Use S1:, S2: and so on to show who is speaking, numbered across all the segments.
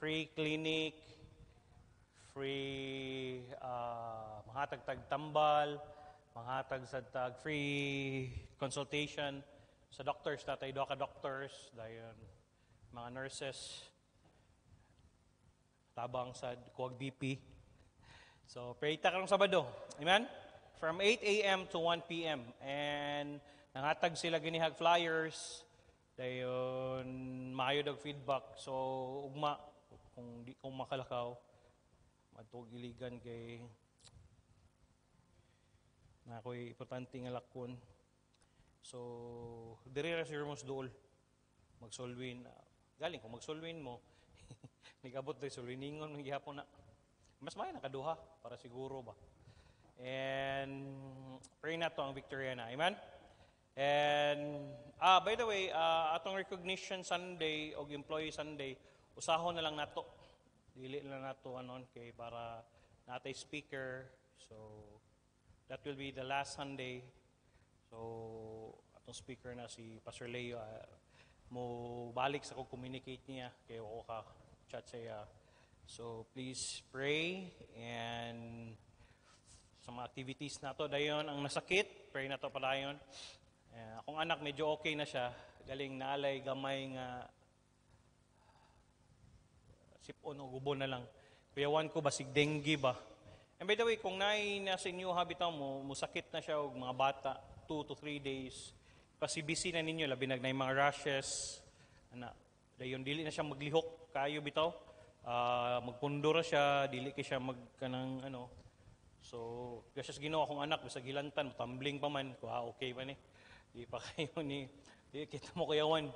S1: free clinic, free uh, ah, mga tagtagtambal, mga tagsad-tag, free consultation sa doctors, tatay doka doctors, dayon mga nurses, tabang sa Kuwag BP. So, prayta karong Sabado. Amen? From 8 a.m. to 1 p.m. And nangatag sila ginihag flyers, dayon maayo dog feedback. So, ugma, kung di ko makalakaw, matugiligan kay na ako'y importante nga lakon. So, diri ra si Hermos Dool. Magsolwin. Ah, galing kung magsolwin mo, nigabot diri solwiningon man gihapon na. Mas may nakaduha para siguro ba. And pray na to ang Victoria na. Amen? And, ah, by the way, uh, atong recognition Sunday og employee Sunday, usahon na lang nato. Dili na nato anon kay para natay speaker. So that will be the last Sunday. So atong speaker na si Pastor Leo uh, mo balik sa ko communicate niya kay ako ka chat siya. So please pray and sa mga activities nato dayon ang nasakit, pray nato padayon. Uh, akong anak medyo okay na siya, galing naalay gamay nga sipon o oh, gubo na lang. Kuyawan ko ba, sig dengue ba? And by the way, kung nai na sa inyo habitaw mo, musakit na siya og mga bata, 2 to 3 days, kasi pasibisi na ninyo, labi nagnay mga rashes, ana, dayon dili na siya maglihok kayo bitaw, uh, magpundura siya, dili kay siya magkanang ano. So, gasas ginawa akong anak, bisag gilantan, tumbling pa man, kuha ah, okay pa ni. Di pa kayo ni, di kita mo kuyawan.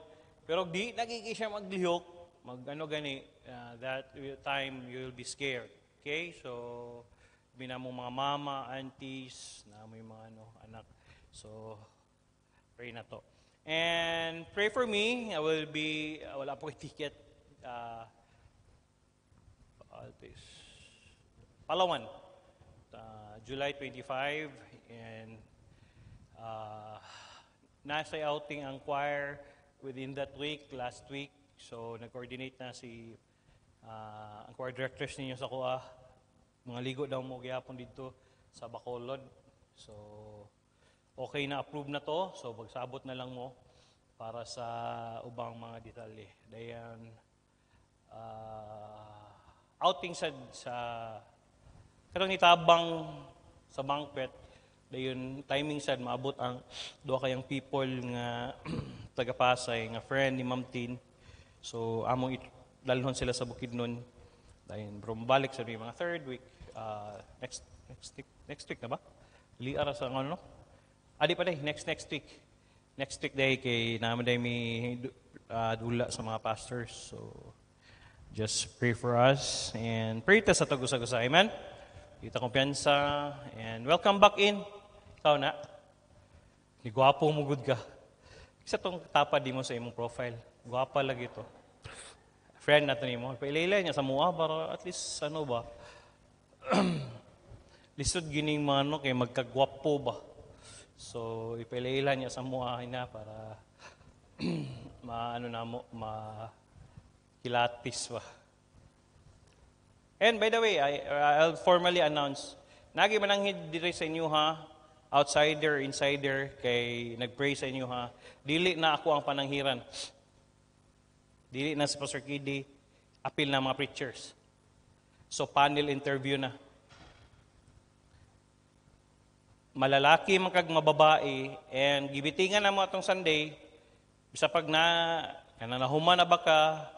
S1: Pero di nagiging siya maglihok, magano gani, uh, that time you will be scared. Okay? So, binamo mga mama, aunties, na mo mga ano, anak. So, pray na to. And pray for me. I will be, uh, wala po ticket. Uh, Palawan. Uh, July 25. And uh, nasa outing ang choir within that week, last week. So, nag-coordinate na si uh, ang choir directors ninyo sa kuha. Mga ligo daw mo gyapon dito sa Bacolod. So, okay na approve na to. So, pagsabot na lang mo para sa ubang mga detalye. Dayan, uh, ah, outing sa, sa karong nitabang sa banquet, dayon timing sad maabot ang duha kayang people nga taga Pasay nga friend ni Ma'am Tin So among it, dalhon sila sa bukid nun. Dahil from balik sa mga third week, uh, next, next, next week na ba? Liara sa ano no? Adi pa day, next next week. Next week day kay naman day may uh, dula sa mga pastors. So just pray for us and pray ta sa tagusa-gusa. Amen? Kita kumpiyansa and welcome back in. Ikaw na. Ni gwapo mo good ka. Isa tong tapa di mo sa imong profile. Gwapa lagi to. Friend nato nimo. Pailay-lay niya sa mua para at least ano ba. Lisod gining mano kay magkagwapo ba. So ipailay niya sa mua na para maano na mo ma kilatis ba. And by the way, I, I'll formally announce, nagi mananghid diri sa inyo ha, outsider, insider, kay nagpray sa inyo ha, dili na ako ang pananghiran. Dili na si Pastor Kidi, apil na mga preachers. So panel interview na. Malalaki man kag mababae and gibitingan na mo atong Sunday bisa pag na kananahuman na baka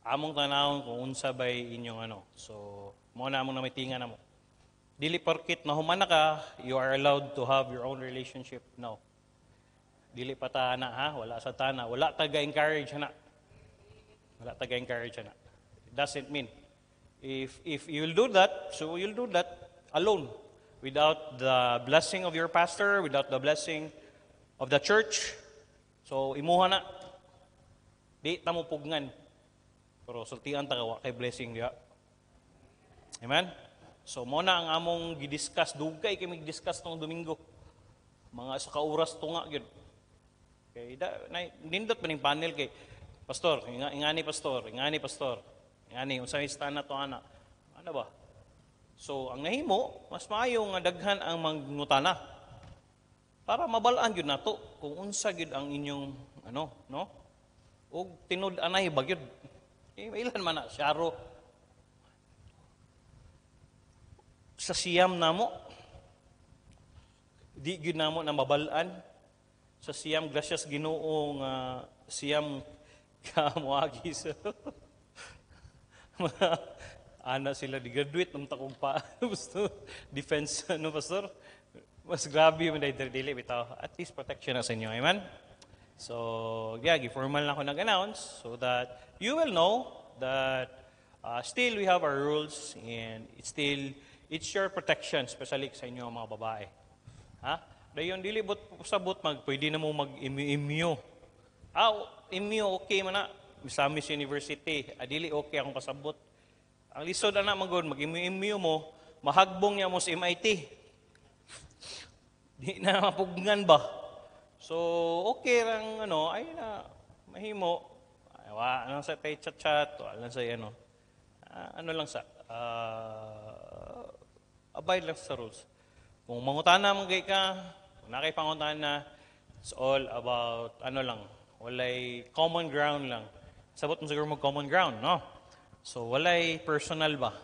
S1: among tanawon kung unsa bay inyong ano. So mo na among namitingan na mo. Dili porkit nahuman na ka, you are allowed to have your own relationship. No. Dili pa ta na ha, wala sa tana, wala taga encourage na. Wala taga encourage na. It doesn't mean if if you'll do that, so you'll do that alone without the blessing of your pastor, without the blessing of the church. So imuha na. Di ta mo pugngan. Pero sultian ta wa kay blessing diya. Amen. So mo na ang among gidiscuss dugay kay mig discuss tong Domingo. Mga sa kauras to nga gyud. Da, na, nindot pa ning panel kay Pastor, inga, ingani pastor, ingani pastor. Ingani unsa istan na to ana? Ano ba? So ang nahimo, mas maayo nga daghan ang mangutana. Para mabalaan gyud nato kung unsa gyud ang inyong ano, no? Og tinud anay ba gyud? Eh, ilan man na syaro sa siyam namo di gyud namo na mabalaan sa siyam gracias ginoong uh, siyam kamuagi so ana sila di graduate ng takog pa gusto defense no pastor mas grabe yung dahil dili bitaw at least protection na sa inyo amen so yeah formal na ako nag-announce so that you will know that uh, still we have our rules and it's still it's your protection especially sa inyo mga babae ha huh? Dayon dili bot sabot mag pwede na mo mag imyo. Aw, ah, imyo okay man na. Misamis University, adili ah, okay akong pasabot. Ang lisod ana magod mag imyo mo, mahagbong niya mo sa MIT. Di na mapugngan ba? So, okay lang ano, ay na mahimo. Ay, wa, ano sa tay chat-chat, wala sa ano. Uh, ano lang sa uh, abide lang sa rules. Kung mangutana man kay ka, na nakipangutan na it's all about ano lang, walay common ground lang. Sabot mo siguro mo common ground, no? So walay personal ba?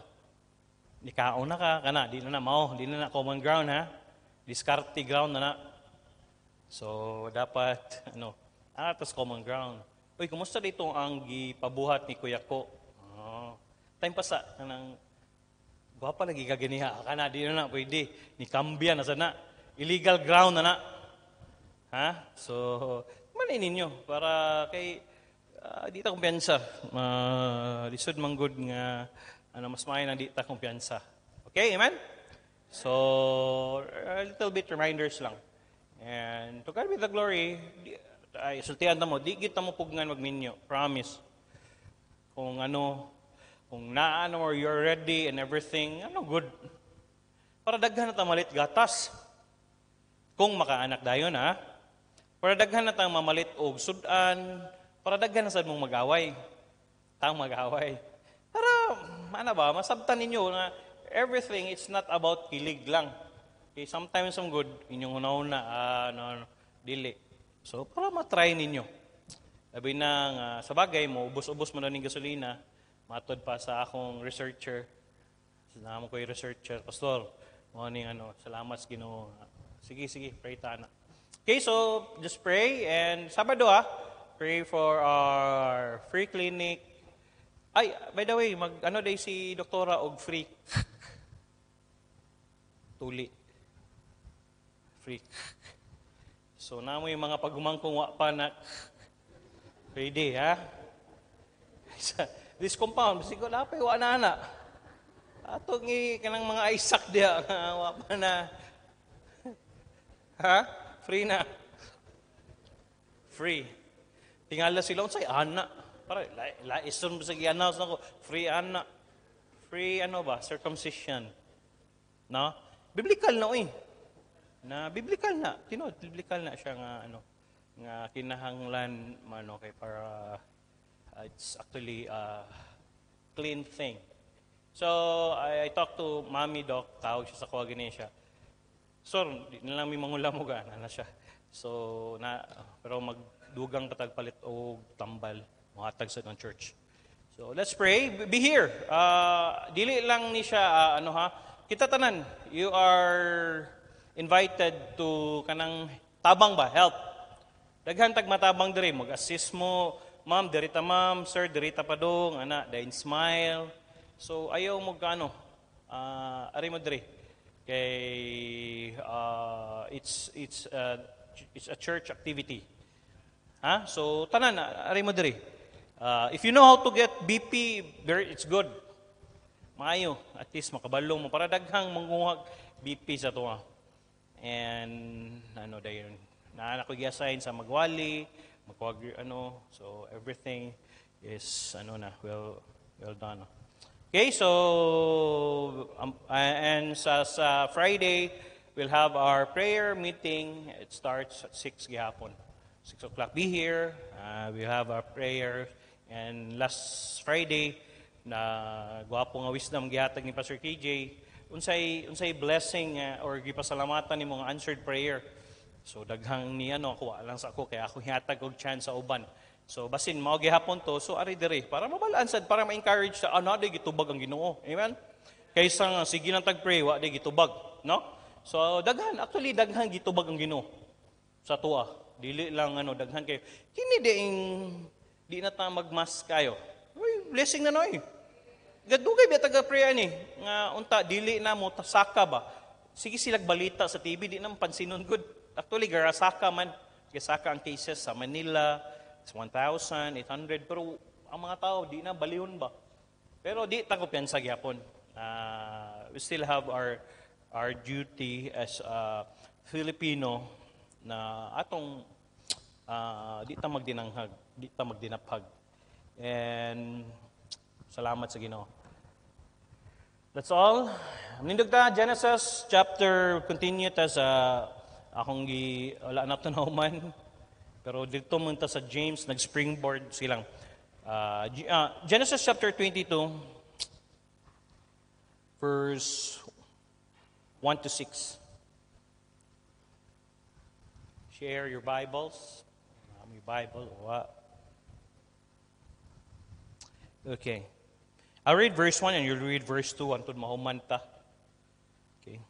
S1: Nikauna ka, kana, di na na mao, di na na common ground ha. Discarte ground na na. So dapat ano, atas common ground. Uy, kumusta dito ang gipabuhat ni Kuya ko? Oh, time pasa, kanang, guwapa lagi kaganiha, kana, di na na, pwede, ni Kambia na sana. Illegal ground na na. Ha? So, maninin nyo para kay uh, di ta kumpiyansa. Uh, ah, lisod good nga ano, mas maayon na di ta kumpiyansa. Okay, amen? So, a little bit reminders lang. And to God be the glory, di, ay, sultian na mo, di kita mo pugngan magminyo. Promise. Kung ano, kung naano or you're ready and everything, ano good. Para daghan na tamalit gatas kung makaanak dayon ha. Para daghan na tang mamalit og sudan, para daghan na sad mong mag Tang magaway away Para ano ba, masabtan ninyo na everything it's not about kilig lang. Okay, sometimes some good inyong una ah, ano uh, dili. So para matry ninyo. Sabi na nga, uh, sa bagay mo, ubos-ubos mo na ng gasolina, matod pa sa akong researcher. Salamat ko yung researcher, Pastor. Morning, ano, salamat sa ginoo. Sige, sige, pray tayo na. Okay, so just pray and Sabado ah, pray for our free clinic. Ay, by the way, mag ano day si doktora og free. Tuli. Free. So na mo yung mga pagumangkong wa pa na pwede ha. This compound, siguro lapay wa na Atong i kanang mga Isaac dia wa pa na. Ha? Free na. Free. Tingala sila, unsay ana. Para, laison mo sa i-announce nako, free ana. Free ano ba? Circumcision. No? Biblical na oi. Eh. Na biblical na. Tino, biblical na siya nga ano nga kinahanglan man okay para uh, it's actually a clean thing. So I, I talked to Mommy Doc, tawag siya sa kuwagin niya Sir, di na lang may mangulamugan ah. na siya. So, na, pero magdugang katagpalit o tambal, muhatag sa ng church. So, let's pray. Be here. Uh, dili lang ni siya, uh, ano ha, kita tanan, you are invited to kanang tabang ba, help. Daghan tag matabang diri, mag-assist mo, ma'am, derita ma'am, sir, derita pa dong, ana, dain smile. So, ayaw mo gano, uh, ari mo diri. Kay uh, it's it's a, it's a church activity. Ha? Huh? So tanan ari mo diri. Uh, if you know how to get BP, there it's good. Maayo, at least makabalo mo para daghang manguhag BP sa tuwa. And ano dayon, na ako i-assign sa magwali, magwag ano, so everything is ano na, well well done. Okay, so, um, and sa, sa Friday, we'll have our prayer meeting. It starts at 6 gihapon. 6 o'clock, be here. Uh, we'll have our prayer. And last Friday, na guwapo nga wisdom gihatag ni Pastor KJ, unsay unsay blessing uh, or gipasalamatan ni mga answered prayer. So daghang ni ano ako lang sa ako kaya ako hihatag og chance sa uban So basin mao gihapon to so ari dire para mabalansad para ma-encourage sa ana ah, di gitubag ang Ginoo. Amen. Kaysa nga sige nang tag-pray wa di gitubag, no? So daghan actually daghan gitubag ang Ginoo sa tuwa. Dili lang ano daghan kay Kini diing di na ta magmas kayo. Uy, blessing na noy. Gadugay ba taga-pray ni nga unta dili na mo tasaka ba? Sige silag balita sa TV di na pansinon gud. Actually garasaka man. Gasaka ang cases sa Manila, It's 1,800. Pero ang mga tao, di na, baliyon ba? Pero di takop yan sa gyapon. Uh, ah, we still have our our duty as a Filipino na atong uh, di ta magdinanghag, di ta magdinaphag. And salamat sa Ginoo. That's all. Nindog ta Genesis chapter continue ta sa akong gi wala na to nauman. Pero dito munta sa James, nag-springboard silang. Uh, uh, Genesis chapter 22, verse 1 to 6. Share your Bibles. May Bible. Wow. Oh, ah. Okay. I'll read verse 1 and you'll read verse 2 until mahumanta. Okay.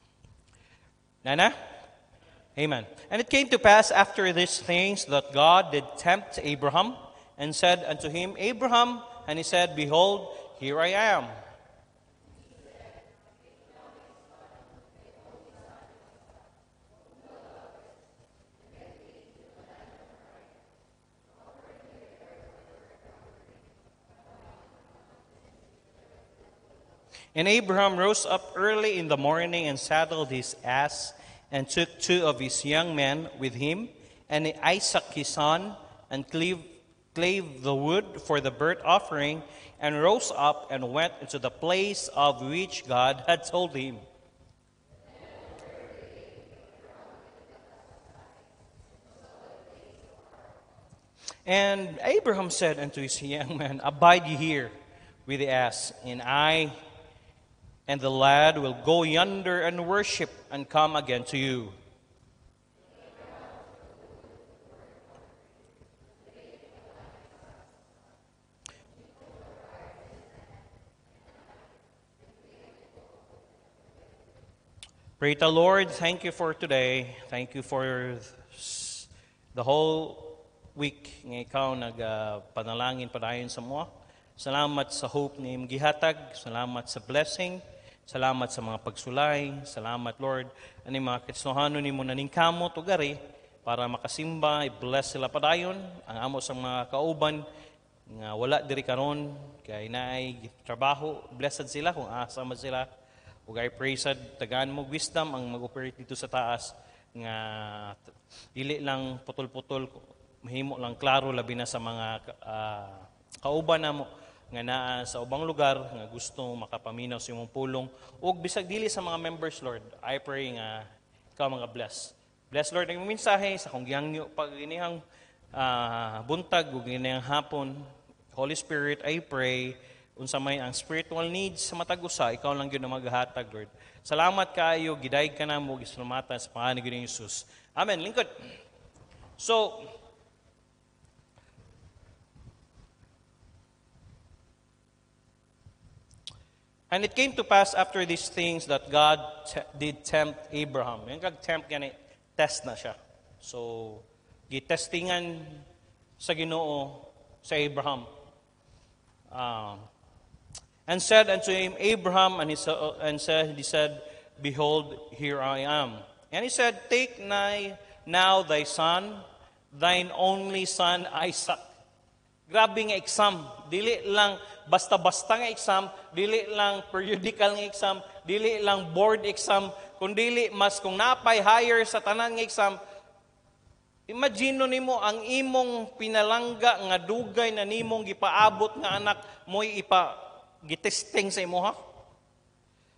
S1: Nana? Amen. And it came to pass after these things that God did tempt Abraham and said unto him, Abraham, and he said, Behold, here I am. And Abraham rose up early in the morning and saddled his ass and took two of his young men with him, and Isaac his son, and cleave, clave the wood for the burnt offering, and rose up and went into the place of which God had told him. And Abraham said unto his young men, Abide ye here with the ass, and I and the lad will go yonder and worship and come again to you. Pray the Lord. Thank you for today. Thank you for the whole week nga ikaw nagpanalangin uh, padayon sa mo. Salamat sa hope ni gihatag. Salamat sa blessing. Salamat sa mga pagsulay. Salamat, Lord. Ani mga kitsnohanon ni mo naning kamot o gari para makasimba, i-bless sila padayon. Ang amo sa mga kauban nga wala diri karon kay naay trabaho, blessed sila kung asa man sila. Ug I pray tagaan mo wisdom ang mag-operate dito sa taas nga dili lang putol-putol mahimo lang klaro labi na sa mga uh, kauban namo nga naa sa ubang lugar nga gusto makapaminaw sa imong pulong ug bisag dili sa mga members Lord I pray nga ikaw mga bless bless Lord ang mensahe sa kong giyangyo pag inihang uh, ah, buntag ug inihang hapon Holy Spirit I pray unsa may ang spiritual needs sa matag usa ikaw lang gyud ang maghatag Lord salamat kaayo gidayeg ka namo gisalamatan sa pangalan ni Hesus Amen lingkod So, And it came to pass after these things that God did tempt Abraham. Yung kag-tempt yan, test na siya. So, gitestingan sa ginoo sa Abraham. Um, and said unto him, Abraham, and he, and said, he said, Behold, here I am. And he said, Take nigh now thy son, thine only son Isaac, Grabe nga exam. Dili lang basta-basta nga exam, dili lang periodical nga exam, dili lang board exam, kung dili mas kung napay higher sa tanan nga exam, imagino nimo ang imong pinalangga nga dugay na nimong gipaabot nga anak mo'y ipa gitesting sa imo ha.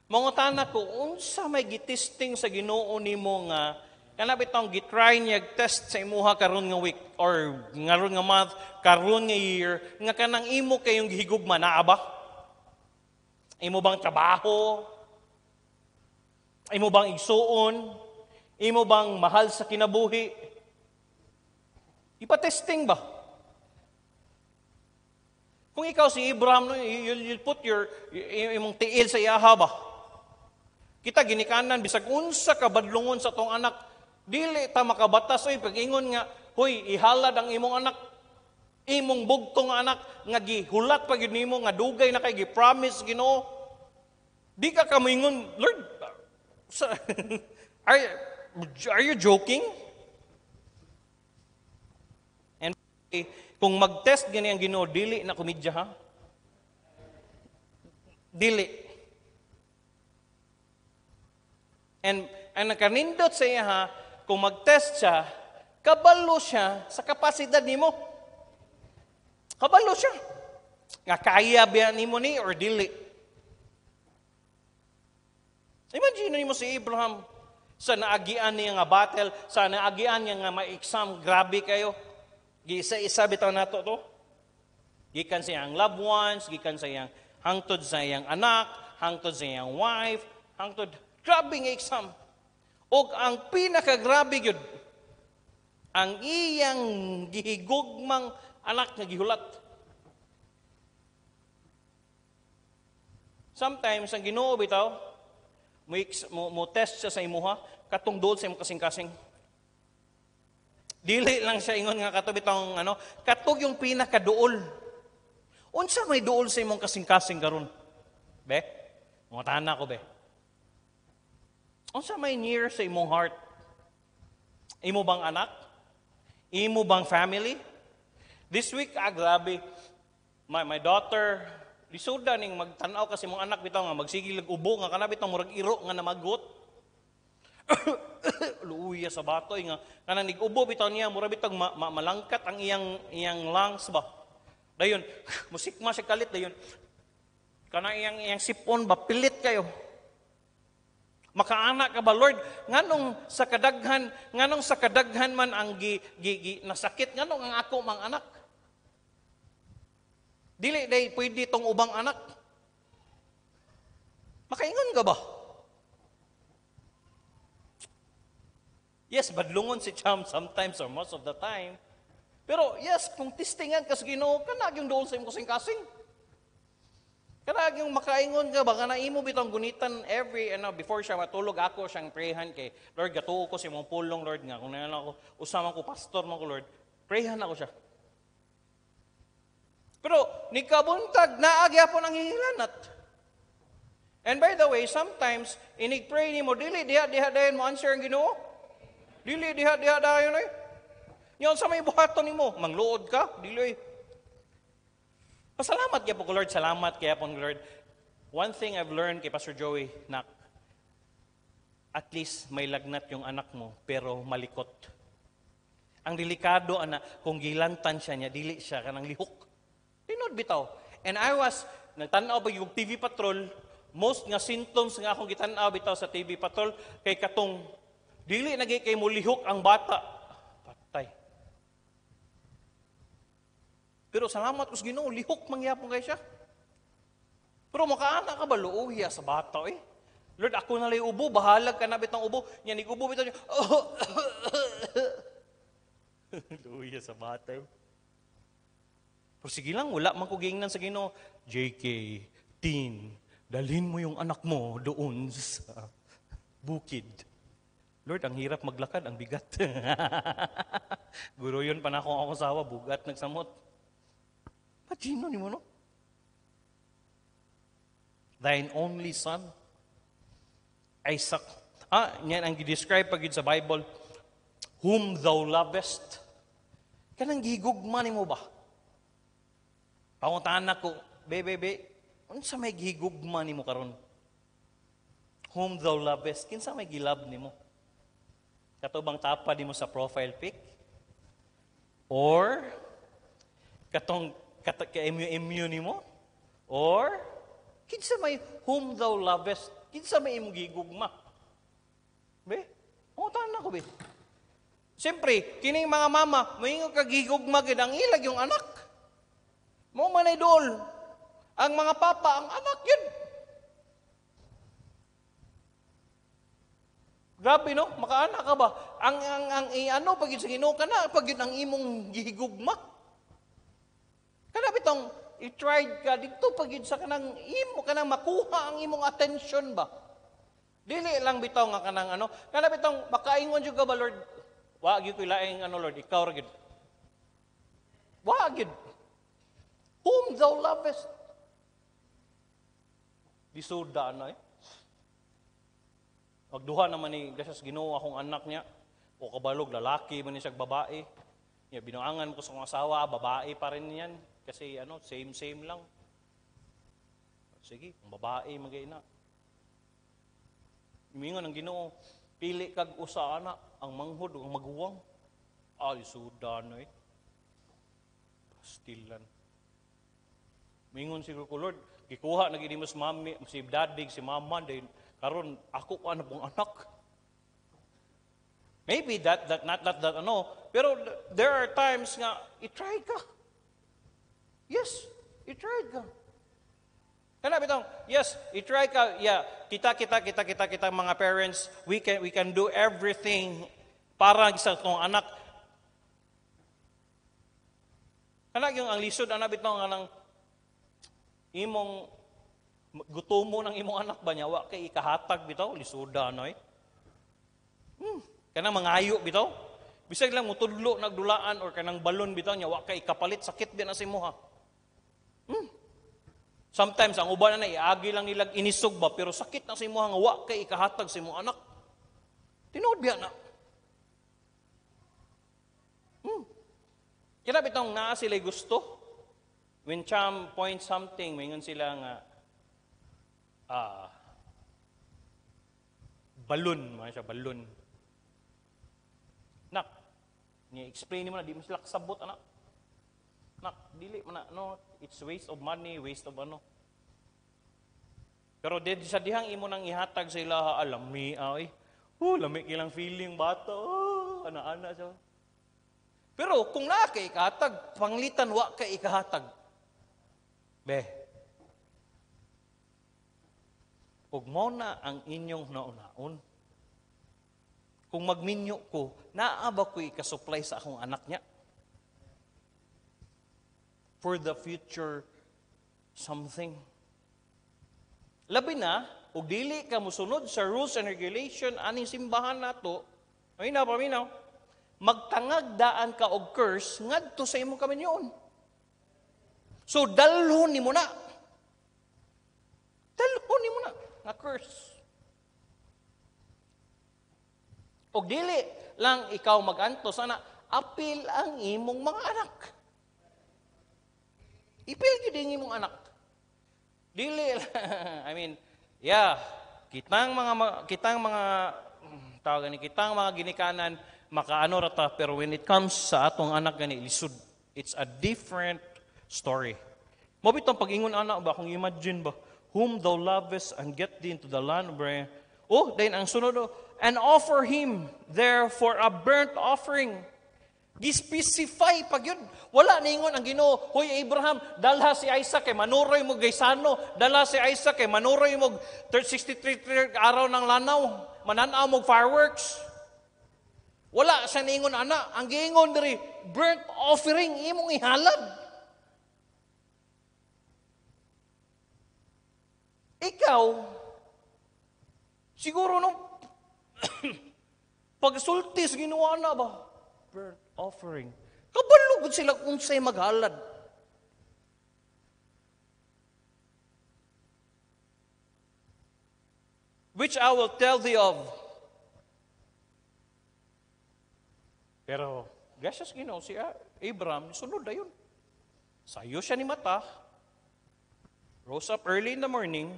S1: Mangutana ko, unsa may gitesting sa Ginoo nimo nga Kana bitong gitry niya test sa imuha karon nga week or ngaron nga month, karon nga year nga kanang imo kayong gihigugma na aba Imo bang trabaho? Imo bang igsuon? Imo bang mahal sa kinabuhi? Ipatesting ba? Kung ikaw si Abraham, you'll, you'll put your imong tiil sa iyaha ba? Kita ginikanan bisag unsa ka badlungon sa tong anak Dili ta makabatas, oy, pagingon nga, hoy, ihalad ang imong anak, imong bugtong anak, nga gihulat pag nimo, nga dugay na kay gi-promise, ginoo. Di ka kamingon, Lord, sa, are, are you joking? And kung mag-test gani ang Ginoo, dili na komedya ha. Dili. And ang nakanindot sa iya ha, kung mag-test siya, kabalo siya sa kapasidad nimo. Kabalo siya. Nga kaya ba ni mo ni or dili. Imagine nimo si Abraham sa naagian niya nga battle, sa naagian niya nga ma-exam, grabe kayo. Giisa-isa bitaw nato to. Gikan sa iyang loved ones, gikan sa iyang hangtod sa iyang anak, hangtod sa iyang wife, hangtod, grabe nga exam. O ang pinakagrabe yun, ang iyang gihigugmang anak nga gihulat. Sometimes, ang ginoo bitaw, mo, mo, test siya sa imuha, katong dool sa imong kasing-kasing. Dili lang siya ingon nga katubit ang ano, katog yung pinakaduol. Unsa may duol sa imong kasing-kasing karon? Be, mga tanan ko be. Unsa may near sa imong heart? Imo bang anak? Imo bang family? This week, ah, grabe, my, my daughter, lisod ning magtanaw kasi mong anak bitaw nga magsigil ubo nga kana bitaw murag iro nga namagot. Luuya sa batoy nga kanang nigubo bitaw niya murag bitaw ma, ma, malangkat ang iyang iyang lungs ba. Dayon musikma siya kalit dayon. Kanang iyang iyang sipon ba pilit kayo. Makaana ka ba, Lord? Nganong sa kadaghan, nganong sa kadaghan man ang gi, gi, gi nasakit, nganong ang ako mang anak? Dili day pwede tong ubang anak. Makaingon ka ba? Yes, badlungon si Cham sometimes or most of the time. Pero yes, kung testingan kas Ginoo, kanag yung doon sa imong kasing-kasing. Kanag yung makaingon ka baka na imo bitong gunitan every, ano, before siya matulog ako, siyang prayhan kay, Lord, gatuo ko si mong pulong, Lord, nga, kung nanon ako, usaman ko, pastor mo ko, Lord, prayhan ako siya. Pero, ni kabuntag, nikabuntag, naagyapon ang hihilanat. And by the way, sometimes, inig-pray ni mo, dili, diha, diha, dayon mo, answer ang ginoo. Dili, diha, diha, dayon, eh. Nyon sa may buhaton ni mo, mangluod ka, dili, eh. Pasalamat kaya po ko, Lord. Salamat kaya po, Lord. One thing I've learned kay Pastor Joey, na at least may lagnat yung anak mo, pero malikot. Ang delikado, anak, kung gilantan siya niya, dili siya kanang lihok. Tinod bitaw. And I was, nagtanaw ba yung TV Patrol, most nga symptoms nga akong gitanaw bitaw sa TV Patrol, kay katong, dili nagay kay mo lihok ang bata Pero salamat us Ginoo, lihok mangyapon kay siya. Pero makaana ka ba loo hiya sa bato eh? Lord, ako na lay ubo, bahalag ka na bitang ubo. Yan, igubo bitang niya. Oh, Luya sa bato. Eh. Pero sige lang, wala man ko giingnan sa Ginoo. JK, teen, dalhin mo yung anak mo doon sa bukid. Lord, ang hirap maglakad, ang bigat. Guro yun pa akong ako sawa, bugat, nagsamot. ま人の煮物 Thine only son, Isaac. Ah, yan ang describe pag sa Bible, whom thou lovest. Kanang gigugma ni mo ba? Pangutaan na ko, be, be, be, unsa may gigugma ni mo karon? Whom thou lovest, kinsa may gilab ni mo? Katubang tapa ni mo sa profile pic? Or, katong kaimyo-imyo nimo? Or, kinsa may whom thou lovest, kinsa may imong gigugma? Be? Oh, ang utahan na ko, be. Siyempre, kining mga mama, mahingo ka gigugma gid ang ilag yung anak. Mo manay idol. Ang mga papa, ang anak yun. Grabe no, makaanak ka ba? Ang ang ang iano pag sa Ginoo kana pag ang imong gihigugma. Kana bitong i-tried ka dito pag sa kanang imo kanang makuha ang imong attention ba. Dili lang bitaw nga kanang ano, kana bitong makaingon jud ka ba Lord? Wa gyud ko ilaing ano Lord, ikaw ra gyud. Wa gyud. Whom thou lovest. Disuda na ano, eh. Magduha naman ni Gasas Ginoo akong anak niya. O kabalog, lalaki man ni siya babae. Ya, binuangan ko sa kong asawa, babae pa rin yan. Kasi ano, same-same lang. Sige, babae, mag-ina. Imingon ang ginoo, pili kag usa ana ang manghod ang maguwang. Ay, sudano eh. Pastilan. Mingon siguro ko, Lord, gikuha na gini mas mami, si daddy, si mama, dahil karon ako pa na pong anak. Maybe that, that, not that, that, ano. Pero there are times nga, itry ka. Yes, i-tried ka. Ano Kaya bitong, yes, i-try ka, yeah, kita, kita, kita, kita, kita, mga parents, we can, we can do everything para sa itong anak. Anak, yung ang lisod, anak, bitong, anang, imong, gutomo ng imong anak ba niya, wa kay ikahatag, bitaw, lisoda, no, eh? Hmm, kanang mangayo, bitaw. Bisag lang, mutudlo, nagdulaan, or kanang balon, bitaw niya, wa kay ikapalit, sakit din na si mo, ha? Sometimes, ang uban na iagi lang nilag inisog ba, pero sakit na sa imo nga wa kay ikahatag sa imo anak. Tinood biya na. Hmm. Kira bitong naa sila gusto. When Cham point something, mingon sila nga, ah, balon, mga siya, balon. Nak, ni-explain mo na, di mo sila kasabot, anak. Nak, dili man no, it's waste of money, waste of ano. Pero dito sa dihang imo nang ihatag sa ilaha, alam ah, ay. Ah, oh, lami kilang feeling bata. Oh, ana-ana siya. Pero kung naa ka ikahatag, panglitan wa ka ikahatag. Be. Ug mo na ang inyong naunaon. Kung magminyo ko, naa ba ko ikasupply sa akong anak niya? for the future something. Labi na, ug dili ka musunod sa rules and regulation ani simbahan nato, paminaw, paminaw, magtangag daan ka og curse ngadto sa imong kaminyon. So dalhon ni mo na. Dalhon ni mo na nga curse. Og dili lang ikaw magantos ana apil ang imong mga anak. Ipil gyud ang imong anak. Dili I mean, yeah, kitang mga kitang mga mm, tawag ni kitang mga ginikanan makaano rata, ta pero when it comes sa atong anak gani lisod. It's a different story. Mo bitong pag-ingon anak ba kung imagine ba whom thou lovest and get thee into the land where Oh, then ang sunod, oh, and offer him there for a burnt offering Gispecify pag yun. Wala ningon ang ginoo, Hoy Abraham, dalha si Isaac kay manuroy mo gaysano, dalha si Isaac kay manuroy mo 363 araw ng lanaw, mananaw mo fireworks. Wala siya niingon ana, ang giingon diri burnt offering imong ihalad. Ikaw siguro no pagsulti sa Ginoo ana ba? Burnt offering. Kabalugod sila kung sa'y maghalad. Which I will tell thee of. Pero, gasas you know, si Abraham, sunod na yun. Sayo siya ni mata, rose up early in the morning,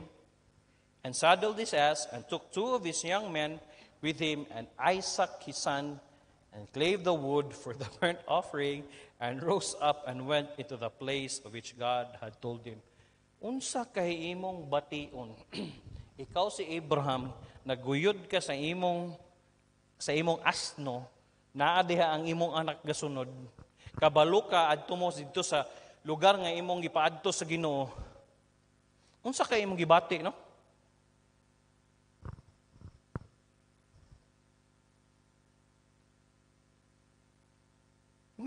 S1: and saddled his ass, and took two of his young men with him, and Isaac his son, and clave the wood for the burnt offering, and rose up and went into the place of which God had told him. Unsa kay imong bation? Ikaw si Abraham, naguyod ka sa imong sa imong asno, naa diha ang imong anak gasunod. Kabalo ka adto mo dito sa lugar nga imong gipaadto sa Ginoo. Unsa kay imong gibati, no?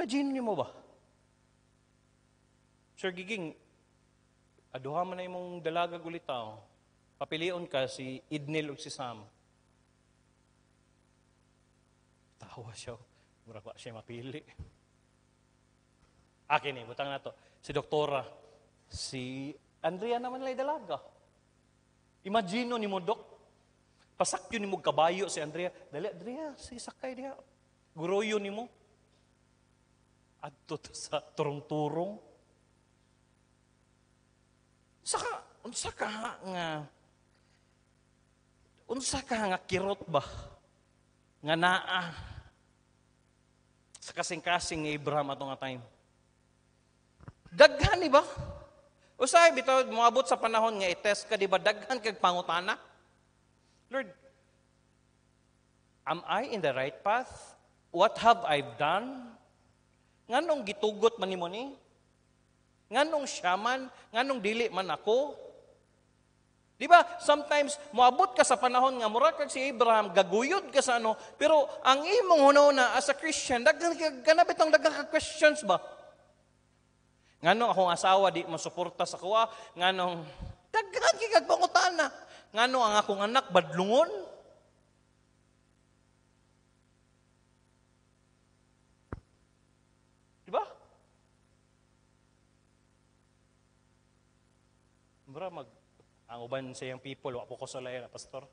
S1: Imagine niyo mo ba? Sir Giging, aduha man na imong dalaga gulit tao. Oh. Papilion ka si Idnil o si Sam. Tawa siya. Oh. Mura pa siya mapili. Akin ah, eh, butang na to. Si doktora. Si Andrea naman lay dalaga. Imagino ni mo, Dok, pasakyo ni mo kabayo si Andrea. Dali, Andrea, si sakay niya. Guroyo ni mo adto sa turong-turong. Saka, unsa ka nga, unsa ka nga kirot ba? Nga naa sa kasing-kasing ni Abraham ato nga time. Daghan, ni ba? Usay, bitaw, moabot sa panahon nga i-test ka, di ba? Daghan kag pangutana. Lord, am I in the right path? What have I done? Nganong gitugot man nimo ni? Nganong siyaman? Nganong dili man ako? Di ba? Sometimes muabot ka sa panahon nga mura kag si Abraham gaguyod ka sa ano, pero ang imong hunona as a Christian, daghan ganabit ang daghan ka questions ba? Nganong akong asawa di masuporta sa kuha, nganong daghan kay kag Nganong ang akong anak badlungon? mura mag ang uban sa yung people wa po ko sa layo pastor.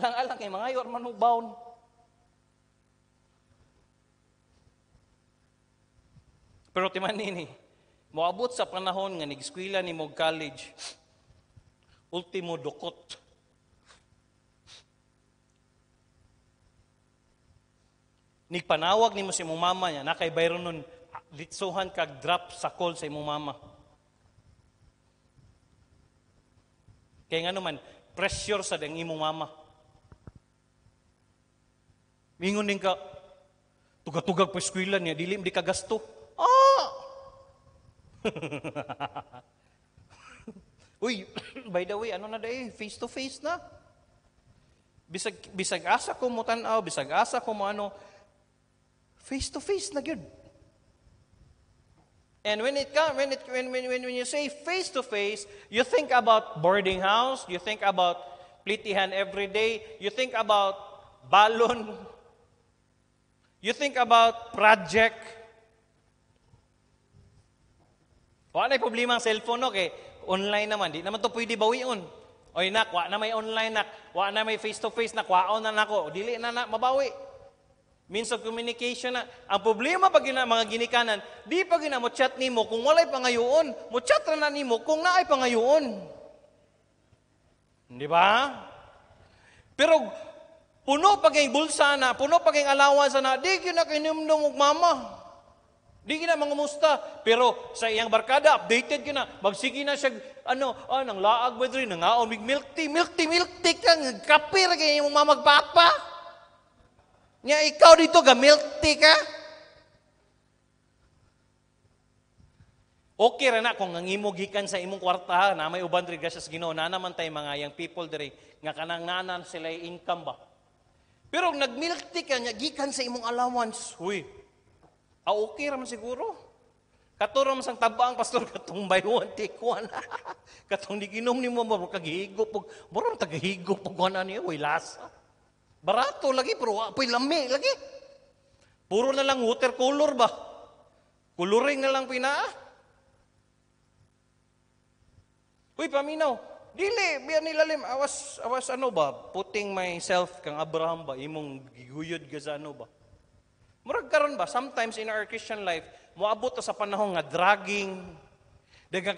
S1: Alang-alang kay mga yor man baon. Pero timan nini, moabot sa panahon nga nigskwela ni mog college, ultimo dukot. Nigpanawag ni mo si mong mama niya, nakay Byron nun, litsuhan kag drop sa call sa imong mama. Kaya nga naman, pressure sa ang imong mama. Mingon din ka, tugatugag pa eskwela niya, dili, di ka gasto. Ah! Uy, by the way, ano na day? Eh, face to face na. Bisag, bisag asa ko mo tanaw, bisag asa ko mo ano, face to face na gyud. And when it comes, when, when, when, when you say face to face, you think about boarding house, you think about plitihan every day, you think about balon, you think about project. Wala na problema ang cellphone, okay? Online naman, di naman to pwede bawiun. Oy nak, wa na may online nak, wa na may face to face nak, waon na nako, dili na na mabawi means of communication na. Ang problema pag gina, mga ginikanan, di pa gina mo chat nimo kung walay pangayoon, mo chat na nimo kung naay pangayoon. Di ba? Pero puno paging bulsa na, puno paging allowance na, di gina kinumdum og mama. Di gina mangamusta, pero sa iyang barkada updated na. magsige na siya ano, ah, nang laag ba diri, nangaon big milk tea, milk tea, milk tea kang kape ra kay imong mama magpapa. Nga ikaw dito ga-milk tea ka? Okay ra na kung nangimo sa imong kwarta na may uban diri sa Ginoo na naman tay mga yang people diri nga kanang nanan sila income ba. Pero nag-milk tea ka nga gikan sa imong allowance, huy. Ah, okay ra man siguro. Katurong sang tabang pastor katong bayuan ti kuan. katong di ginom ni mo kagihigop pug, murang tagahigop pug kuan ani way lasa. Barato lagi, pero apoy lami lagi. Puro na lang watercolor ba? Coloring na lang pinaa. Ah. Uy, paminaw. Dili, biya nilalim. Awas, awas ano ba? puting myself kang Abraham ba? Imong giguyod ka sa ano ba? Murag karon ba? Sometimes in our Christian life, moabot sa panahon nga dragging, daghang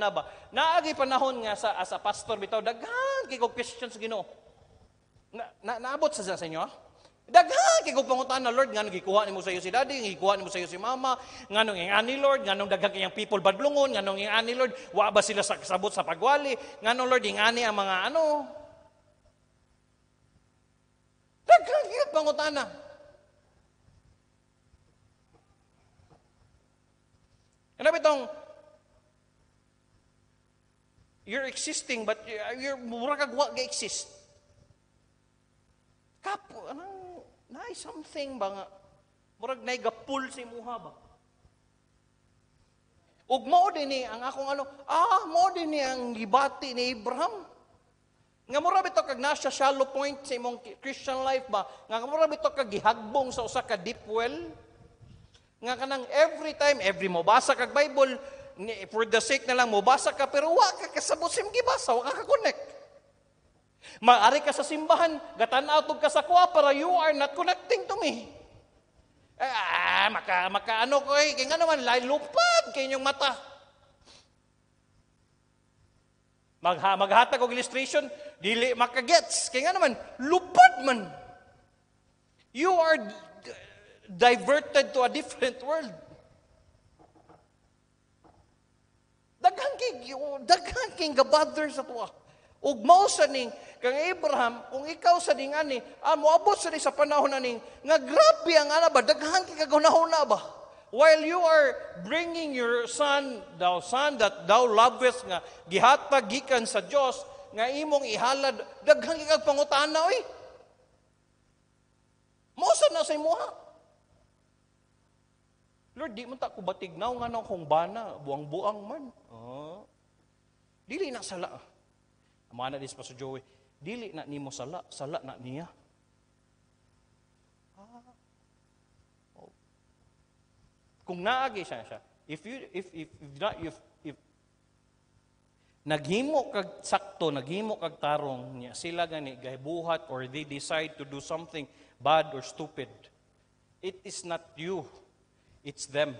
S1: na ba? Naagi panahon nga sa as a pastor bitaw daghan kay Christians Ginoo. Na, na, naabot sa sa inyo? Ah? Daghan ah, kay kung pangutan na Lord nganong gikuha nimo sa iyo si daddy, gikuha nimo sa iyo si mama, nganong ing ani Lord, nganong daghan kayang people badlungon, nganong ing ani Lord, wa ba sila sa sabot sa pagwali, nganong Lord ing ani ang mga ano? Daghan ah, kay pangutan na. Ano bitong you're existing but uh, you're mura kag wa exist. Kapo, anang, naay something ba nga? Murag naay gapul si muha ba? Ug mo din ni eh, ang akong ano, ah, mo din ni eh, ang gibati ni Abraham. Nga mura bito kag nasa shallow point sa imong Christian life ba? Nga mura bito kag gihagbong sa usa ka deep well. Nga kanang every time, every mo basa kag Bible, for the sake na lang mo basa ka pero wa ka kasabot sim gibasa, wa ka connect Maari ka sa simbahan, gatan gatanatog ka sa kuwa, para you are not connecting to me. Eh, ah, maka, maka ano ko eh, kaya naman, lupad kay inyong mata. Magha, maghatag og illustration, dili makagets. Kaya nga naman, lupad man. You are diverted to a different world. Daghang king, daghang king gabother sa tuwa. Ug mao Kang Abraham, kung ikaw sa ding ani, ah, moabot sa sa panahon ani, nga grabe ang ana ba, daghan kay kagunahuna ba? While you are bringing your son, thou son that thou lovest nga gihatag gikan sa Dios nga imong ihalad daghan kay pangutana oy. Mosa na sa imuha. Lord, di mo ta ko batignaw nga nang kong bana, buang-buang man. Oh. Dili na sala. Amana dis pa sa Joey. Dili na nimo sala, sala na niya. Ah. Oh. Kung naagi siya siya, if you if if if not if, if naghimo kag sakto naghimo kag tarong niya sila gani gahibuhat or they decide to do something bad or stupid it is not you it's them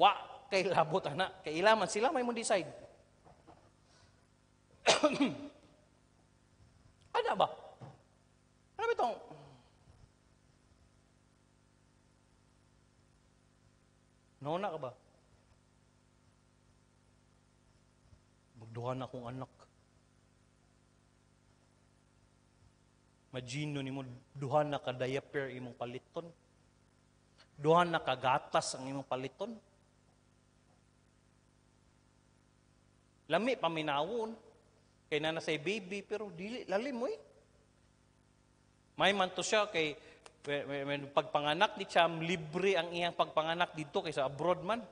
S1: wa kay labot ana kay ilaman sila may mo decide Ada ba? Ano ba itong... Nauna ka ba? Magduha na akong anak. Magino ni mo, duha na ka diaper imong paliton. Duha na ka gatas ang imong paliton. Lami paminawon. Kay na say baby, pero dili, lalim mo eh. May manto siya kay when, pagpanganak ni siya, libre ang iyang pagpanganak dito kaysa abroad man.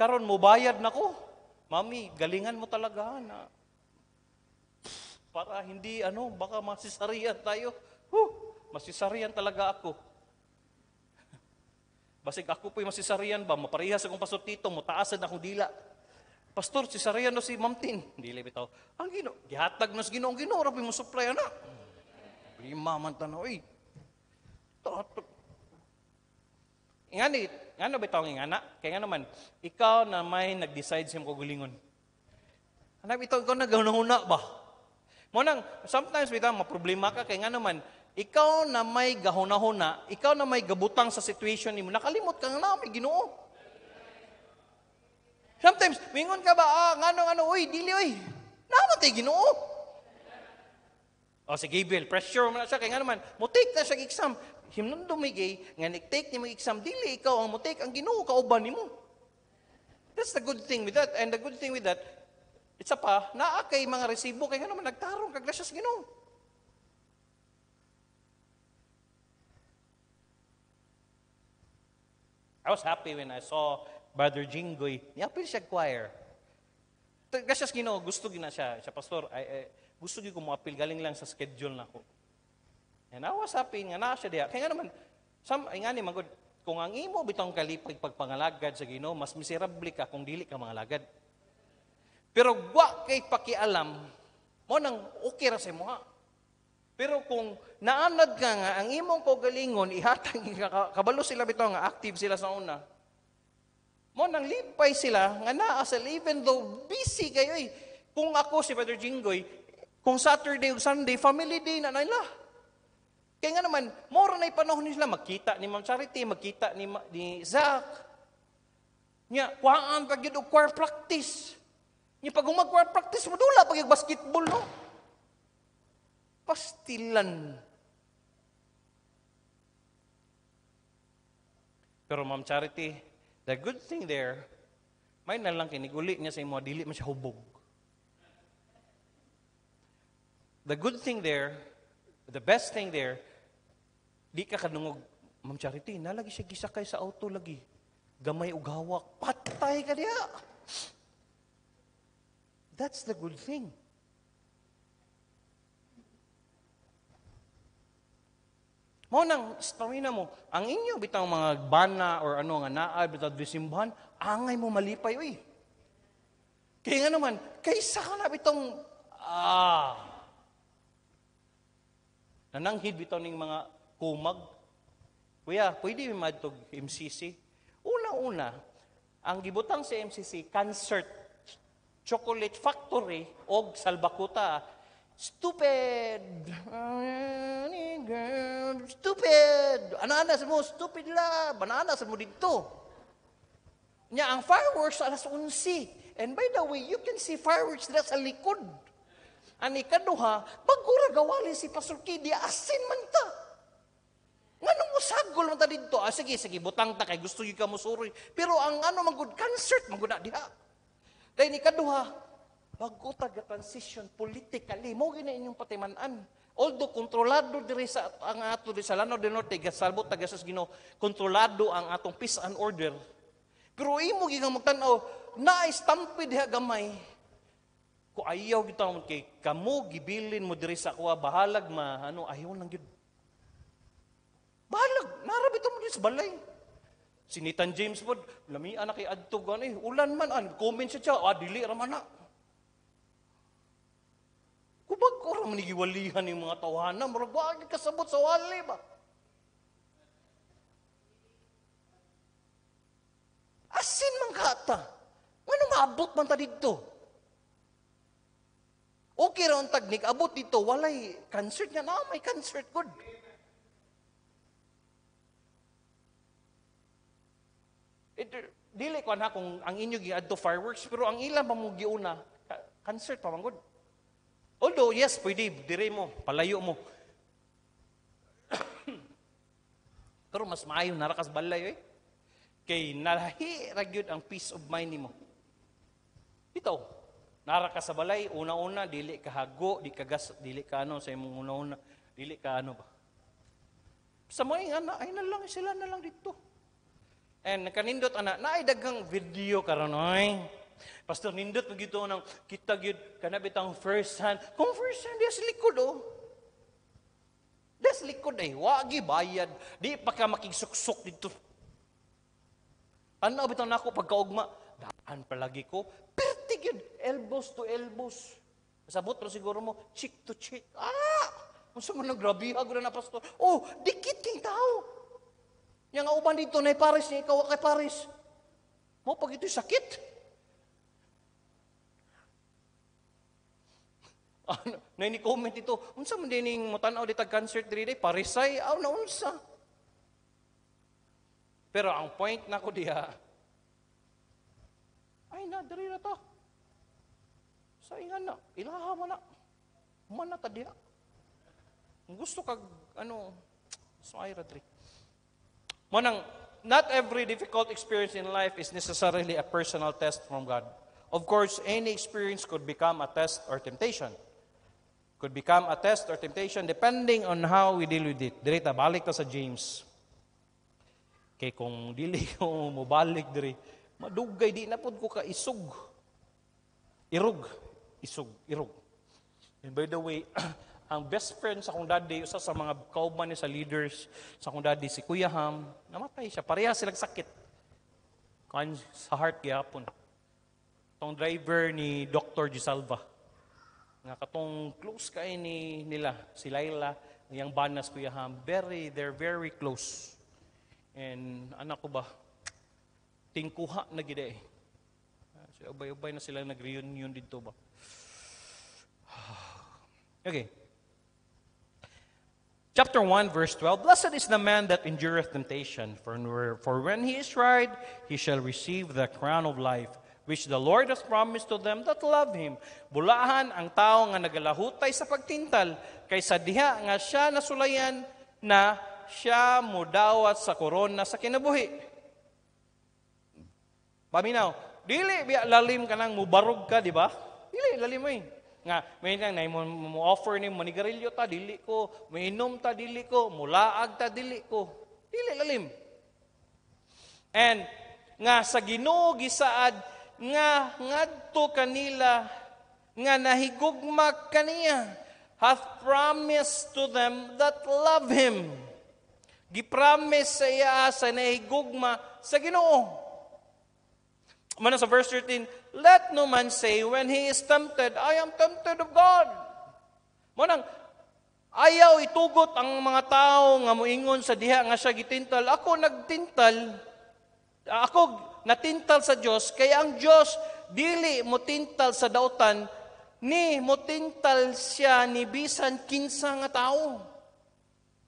S1: Karon mo bayad nako. Mami, galingan mo talaga na para hindi ano, baka masisarian tayo. Huh, masisarian talaga ako. Basig ako po'y masisarian ba, mapariha sa akong pasot dito, mutaasan akong dila. Pastor, si Sarayan na si Ma'am Tin. Dili bitaw. Ang gino, gihatag na si Ginoong Ginoo, rapi mo supply ana. Di man tanaw eh. Tatot. Ingani, ngano bitaw ng ingana? Kaya nga naman, ikaw na may nag-decide sa mga gulingon. Hanap ito, ikaw na gahuna ba? Mo nang, sometimes bitaw, maproblema ka, kaya nga naman, ikaw na may gahuna-huna, ikaw na may gabutang sa situation ni mo, nakalimot ka na, may ginoo. Sometimes, mingon ka ba, ah, nga nung ano, uy, dili, uy. Namatay, ginoo. O oh, si Gabriel, pressure mo na siya. Kaya nga naman, mutake na siya exam. Himnon dumigay, nga nag-take ni exam, dili ikaw ang mutik, ang ginoo, kauban ni mo. That's the good thing with that. And the good thing with that, it's a pa, naa kay mga resibo, kaya nga naman nagtarong, kagrasyas ginoo. I was happy when I saw Brother Jinggoy, ni apil siya choir. Kasi Ginoo, gusto gina siya, siya pastor, ay, ay, gusto gyud ko mo apil galing lang sa schedule nako. And I was happy nga na siya diha. Kaya nga naman, sam, ay nga ni magod, kung ang imo bitong kalipag pagpangalagad sa Ginoo, mas miserable ka kung dili ka mangalagad. Pero wa kay pakialam, mo nang okay ra sa imo ha. Pero kung naanad ka nga, ang imong kogalingon, ihatang kabalo sila bitong active sila sa una, mo nang lipay sila nga naa sa even though busy kayo eh. Kung ako si Father Jingoy, kung Saturday ug Sunday family day na nila. Kaya nga naman, mora na ipanahon nila magkita ni Ma'am Charity, magkita ni, Ma- ni Zach. Nya, kuhaan pag yun choir practice. Nya, pag humag choir practice, madula pag basketball, no? Pastilan. Pero Ma'am Charity, The good thing there, may nalang kiniguli niya sa imo, dili man siya hubog. The good thing there, the best thing there, di ka kanungog, Ma'am Charity, nalagi siya gisakay sa auto lagi. Gamay ug gawak, patay ka niya. That's the good thing. Mao nang stamina mo, ang inyo bitang mga bana or ano nga naa bitang disimbahan, angay mo malipay oy. Kaya nga naman, kaysa ka na bitong ah nananghid bitaw ning mga kumag. Kuya, pwede mi madtog MCC. Una-una, ang gibutang sa si MCC concert chocolate factory og salbakuta stupid girl, stupid. Anana sa mo, stupid la. Banana sa mo dito. Nya, ang fireworks alas 11. And by the way, you can see fireworks na sa likod. Ang ikaduha, pagkura gawali si Pastor Kidi, asin man ta. Nga nung usagol man ta dito, ah, sige, sige, butang ta kay gusto yung kamusuri. Pero ang ano, magud concert, maguna diha. Kaya ni kaduha, bago taga-transition politically, mo gina inyong patimanan Although kontrolado diri sa ang ato di sa Lanao del Norte gasalbot ta gasas Ginoo, kontrolado ang atong peace and order. Pero imo gigang magtan-aw na istampid ha gamay. Ko ayaw gito mo kay kamo gibilin mo diri sa kuha bahalag ma ano ayaw lang gyud. Bahalag narabito mo diri sa balay. Sinitan James Wood, lami anak kay adto ganay, ulan man an, comment siya, ah dili ra man na. Kubag ko ra manigiwalihan ng mga tawhana, murag wa kasabot sa wali ba? Asin man kata? Ano maabot man ta dito? Okay ra ang tagnik, abot dito, walay concert nga na, may concert good. It, dili ko na kung ang inyo gi-add giadto fireworks pero ang ila pa mo concert pa man good. Although, yes, pwede, dire mo, palayo mo. Pero mas maayo narakas balay eh. Kay nalahi ragyod ang peace of mind nimo. Ito, narakas sa balay, una-una, dili ka hago, di ka gas, dili ka ano, sa imong una-una, dili ka ano ba. Sa mga anak, ay na lang, sila na lang dito. And kanindot, ana, naay dagang video karon oy. Pastor, nindot magito ng kita gyud kanabit ang first hand. Kung first hand, yes, likod oh. Das likod eh. wagi bayad. Di pa ka makigsuksok dito. Ano bitaw nako pagkaugma? Daan palagi ko. Pertig yun. Elbows to elbows. Sabot pero siguro mo, cheek to cheek. Ah! Masa mo nagrabi, agro ah, na pastor. Oh, dikit king tao. Yang nga uban dito na Paris, niya ikaw kay Paris. Mo pag ito'y sakit. ano, na ni comment ito, unsa man dining mutanaw ditag concert diri day parisay aw na unsa. Pero ang point nako diha ay na diri ra to. Sa ingan na, ilaha man na. Man na ta diha. Gusto kag ano so ay ra diri. Manang not every difficult experience in life is necessarily a personal test from God. Of course, any experience could become a test or temptation could become a test or temptation depending on how we deal with it. Direta, balik ta sa James. Kay kung dili ko mobalik diri, madugay di na pud ko ka isug. Irug, isug, irug. And by the way, ang best friend sa akong daddy, usa sa mga kauban ni sa leaders sa akong daddy, si Kuya Ham, namatay siya. Pareha silang sakit. Kan sa heart gihapon. Tong driver ni Dr. Gisalva nga katong close kay ni nila si Laila yang banas kuya ham very they're very close and anak ko ba tingkuha na gid eh ah, so ubay-ubay na sila nag-reunion dito ba okay Chapter 1, verse 12 Blessed is the man that endureth temptation, for, for when he is tried, he shall receive the crown of life which the Lord has promised to them that love Him. Bulahan ang tao nga nagalahutay sa pagtintal, kaysa diha nga siya nasulayan na siya mudawat sa korona sa kinabuhi. Paminaw, dili biya lalim ka nang mubarog ka, di ba? Dili, lalim eh. Nga, may nang na mo offer ni manigarilyo ta, dili ko. Mainom ta, dili ko. Mulaag ta, dili ko. Dili, lalim. And, nga sa ginoo gisaad nga ngadto kanila nga nahigugma kaniya hath promised to them that love him gipromise sa iya sa nahigugma sa Ginoo Mano sa verse 13, let no man say when he is tempted, I am tempted of God. Manang, Ayaw itugot ang mga tao nga moingon sa diha nga siya gitintal. Ako nagtintal. Ako natintal sa Dios kay ang Dios dili mo tintal sa dautan ni mo tintal siya ni bisan kinsa nga tawo.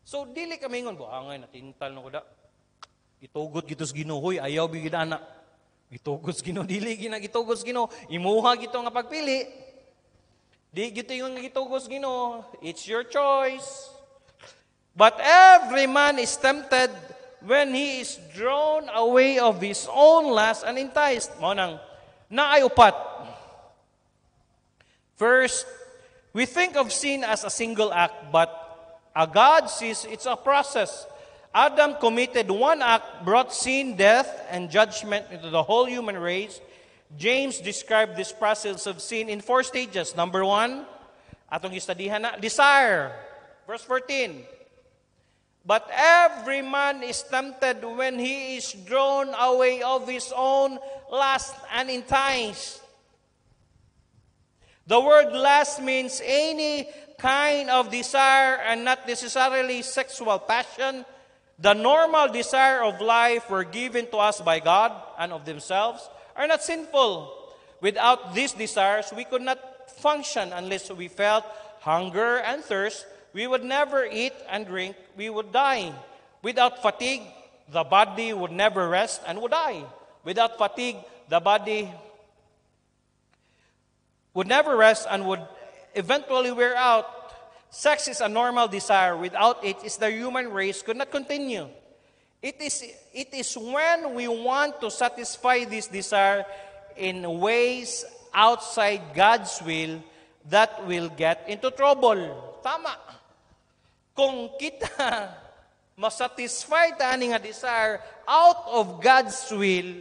S1: So dili kami ngon buhangay natintal no kuda. Gitugod gitus Ginooy ayaw bigid anak. Gitugos Ginoo dili gina gitugos Ginoo imuha gito nga pagpili. Di gito yung gitugos Ginoo, it's your choice. But every man is tempted when he is drawn away of his own lust and enticed. Mo nang naay First, we think of sin as a single act, but a God sees it's a process. Adam committed one act, brought sin, death, and judgment into the whole human race. James described this process of sin in four stages. Number one, atong istadihan na, desire. Verse 14, But every man is tempted when he is drawn away of his own lust and enticed. The word lust means any kind of desire and not necessarily sexual passion. The normal desire of life were given to us by God and of themselves are not sinful. Without these desires, we could not function unless we felt hunger and thirst we would never eat and drink, we would die. Without fatigue, the body would never rest and would die. Without fatigue, the body would never rest and would eventually wear out. Sex is a normal desire. Without it, is the human race could not continue. It is, it is when we want to satisfy this desire in ways outside God's will that we will get into trouble. Tama. kung kita masatisfy ta aning nga desire out of God's will,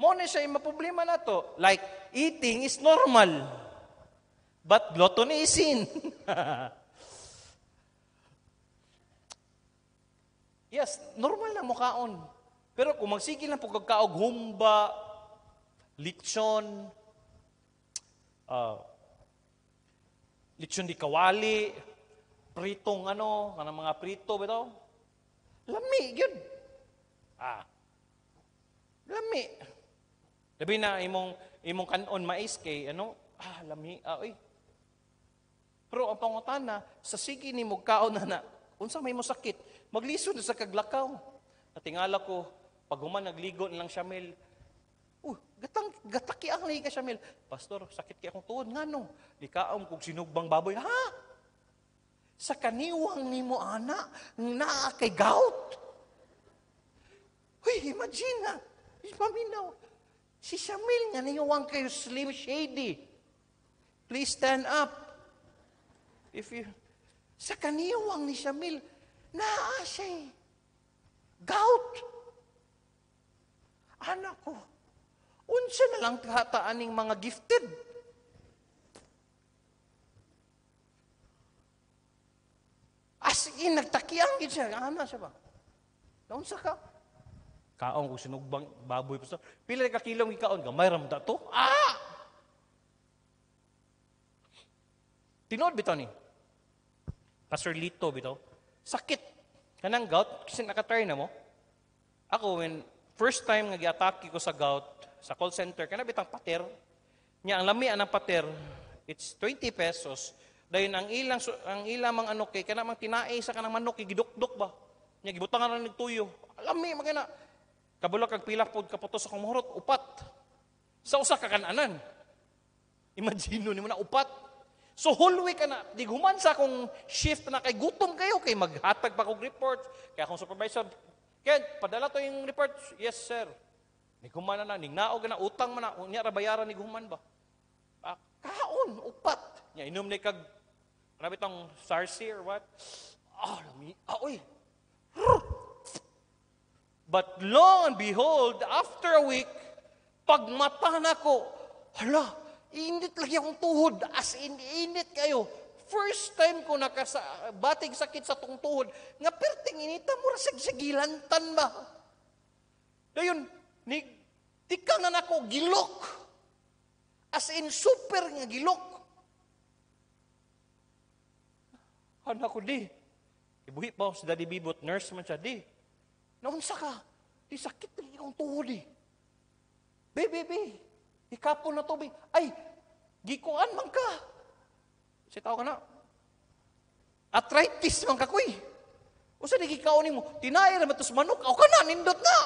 S1: mo na siya maproblema na to. Like, eating is normal. But gluttony is sin. yes, normal na mukaon. Pero kung magsigil na po kagkaog humba, lechon, uh, lechon di kawali, pritong ano, kanang mga prito ba ito? Lami, yun. Ah. Lami. Labi na, imong, imong kanon mais kay, ano, ah, lami, ah, oy. Pero ang pangutana, sa sige ni mugkaon na na, unsa may mo sakit, magliso na sa kaglakaw. At tingala ko, pag human nagligo lang siya, Mel, uh, gatang, gataki ang lay ka siya, Pastor, sakit kay akong tuon, nga no, likaom kung sinugbang baboy, ha? sa kaniwang ni mo ana na kay gout. Uy, imagine na. Paminaw. Si Shamil nga niyawang kayo Slim Shady. Please stand up. If you... Sa kaniwang ni Shamil, naa siya eh. Gout. Anak ko, unsa na lang kahataaning mga gifted Ah, sige, nagtakiang gid siya. Ana ano siya ba? Daon sa ka? Kaon ko sinugbang baboy pa sa. Pila ka kilong gikaon gamay ramda to. Ah! Tinod bitaw ni. Pastor Lito bitaw. Sakit. Kanang gout kasi nakatry na mo. Ako when first time nga giatake ko sa gout sa call center kana bitang pater. Nya ang lami anang pater. It's 20 pesos Dayon ang ilang ang ilang mga anok kay kana tinai sa kanang manok kay gidukdok ba. Nya gibutangan ra nigtuyo. Alami magana. Kabula kag pila pod kaputos akong muhurot upat. Sa usa ka kananan. Imagine nimo na upat. So whole week na, di sa akong shift na kay gutom kayo, kay maghatag pa kong report. kay akong supervisor, Ken, padala to yung report. Yes, sir. Ni guman na na, nignaog na, utang man na, unya ra ni guman ba? Ah, kaon, upat. Nya inom ni kag Grabe tong sarsi or what? Oh, ah, lami. Oh, ah, uy. But lo and behold, after a week, pagmata na ko, hala, init lagi akong tuhod. As in, init kayo. First time ko nakabating sakit sa tong tuhod, nga perting inita mo rasig-sigilan tan ba? Dayon, ni, tikang na gilok. As in, super nga gilok. Anak ko, di. Ibuhi pa ako sa daddy bibot, nurse man siya, di. Naunsa ka? Di sakit na ikaw tuhod, di. Be, be, be. Ikapo na to, be. Ay, gikuan man ka. Si tao ka na. Arthritis man ka, kuy. O sa nagikaon mo, tinair na matos manok, ako ka na, nindot na.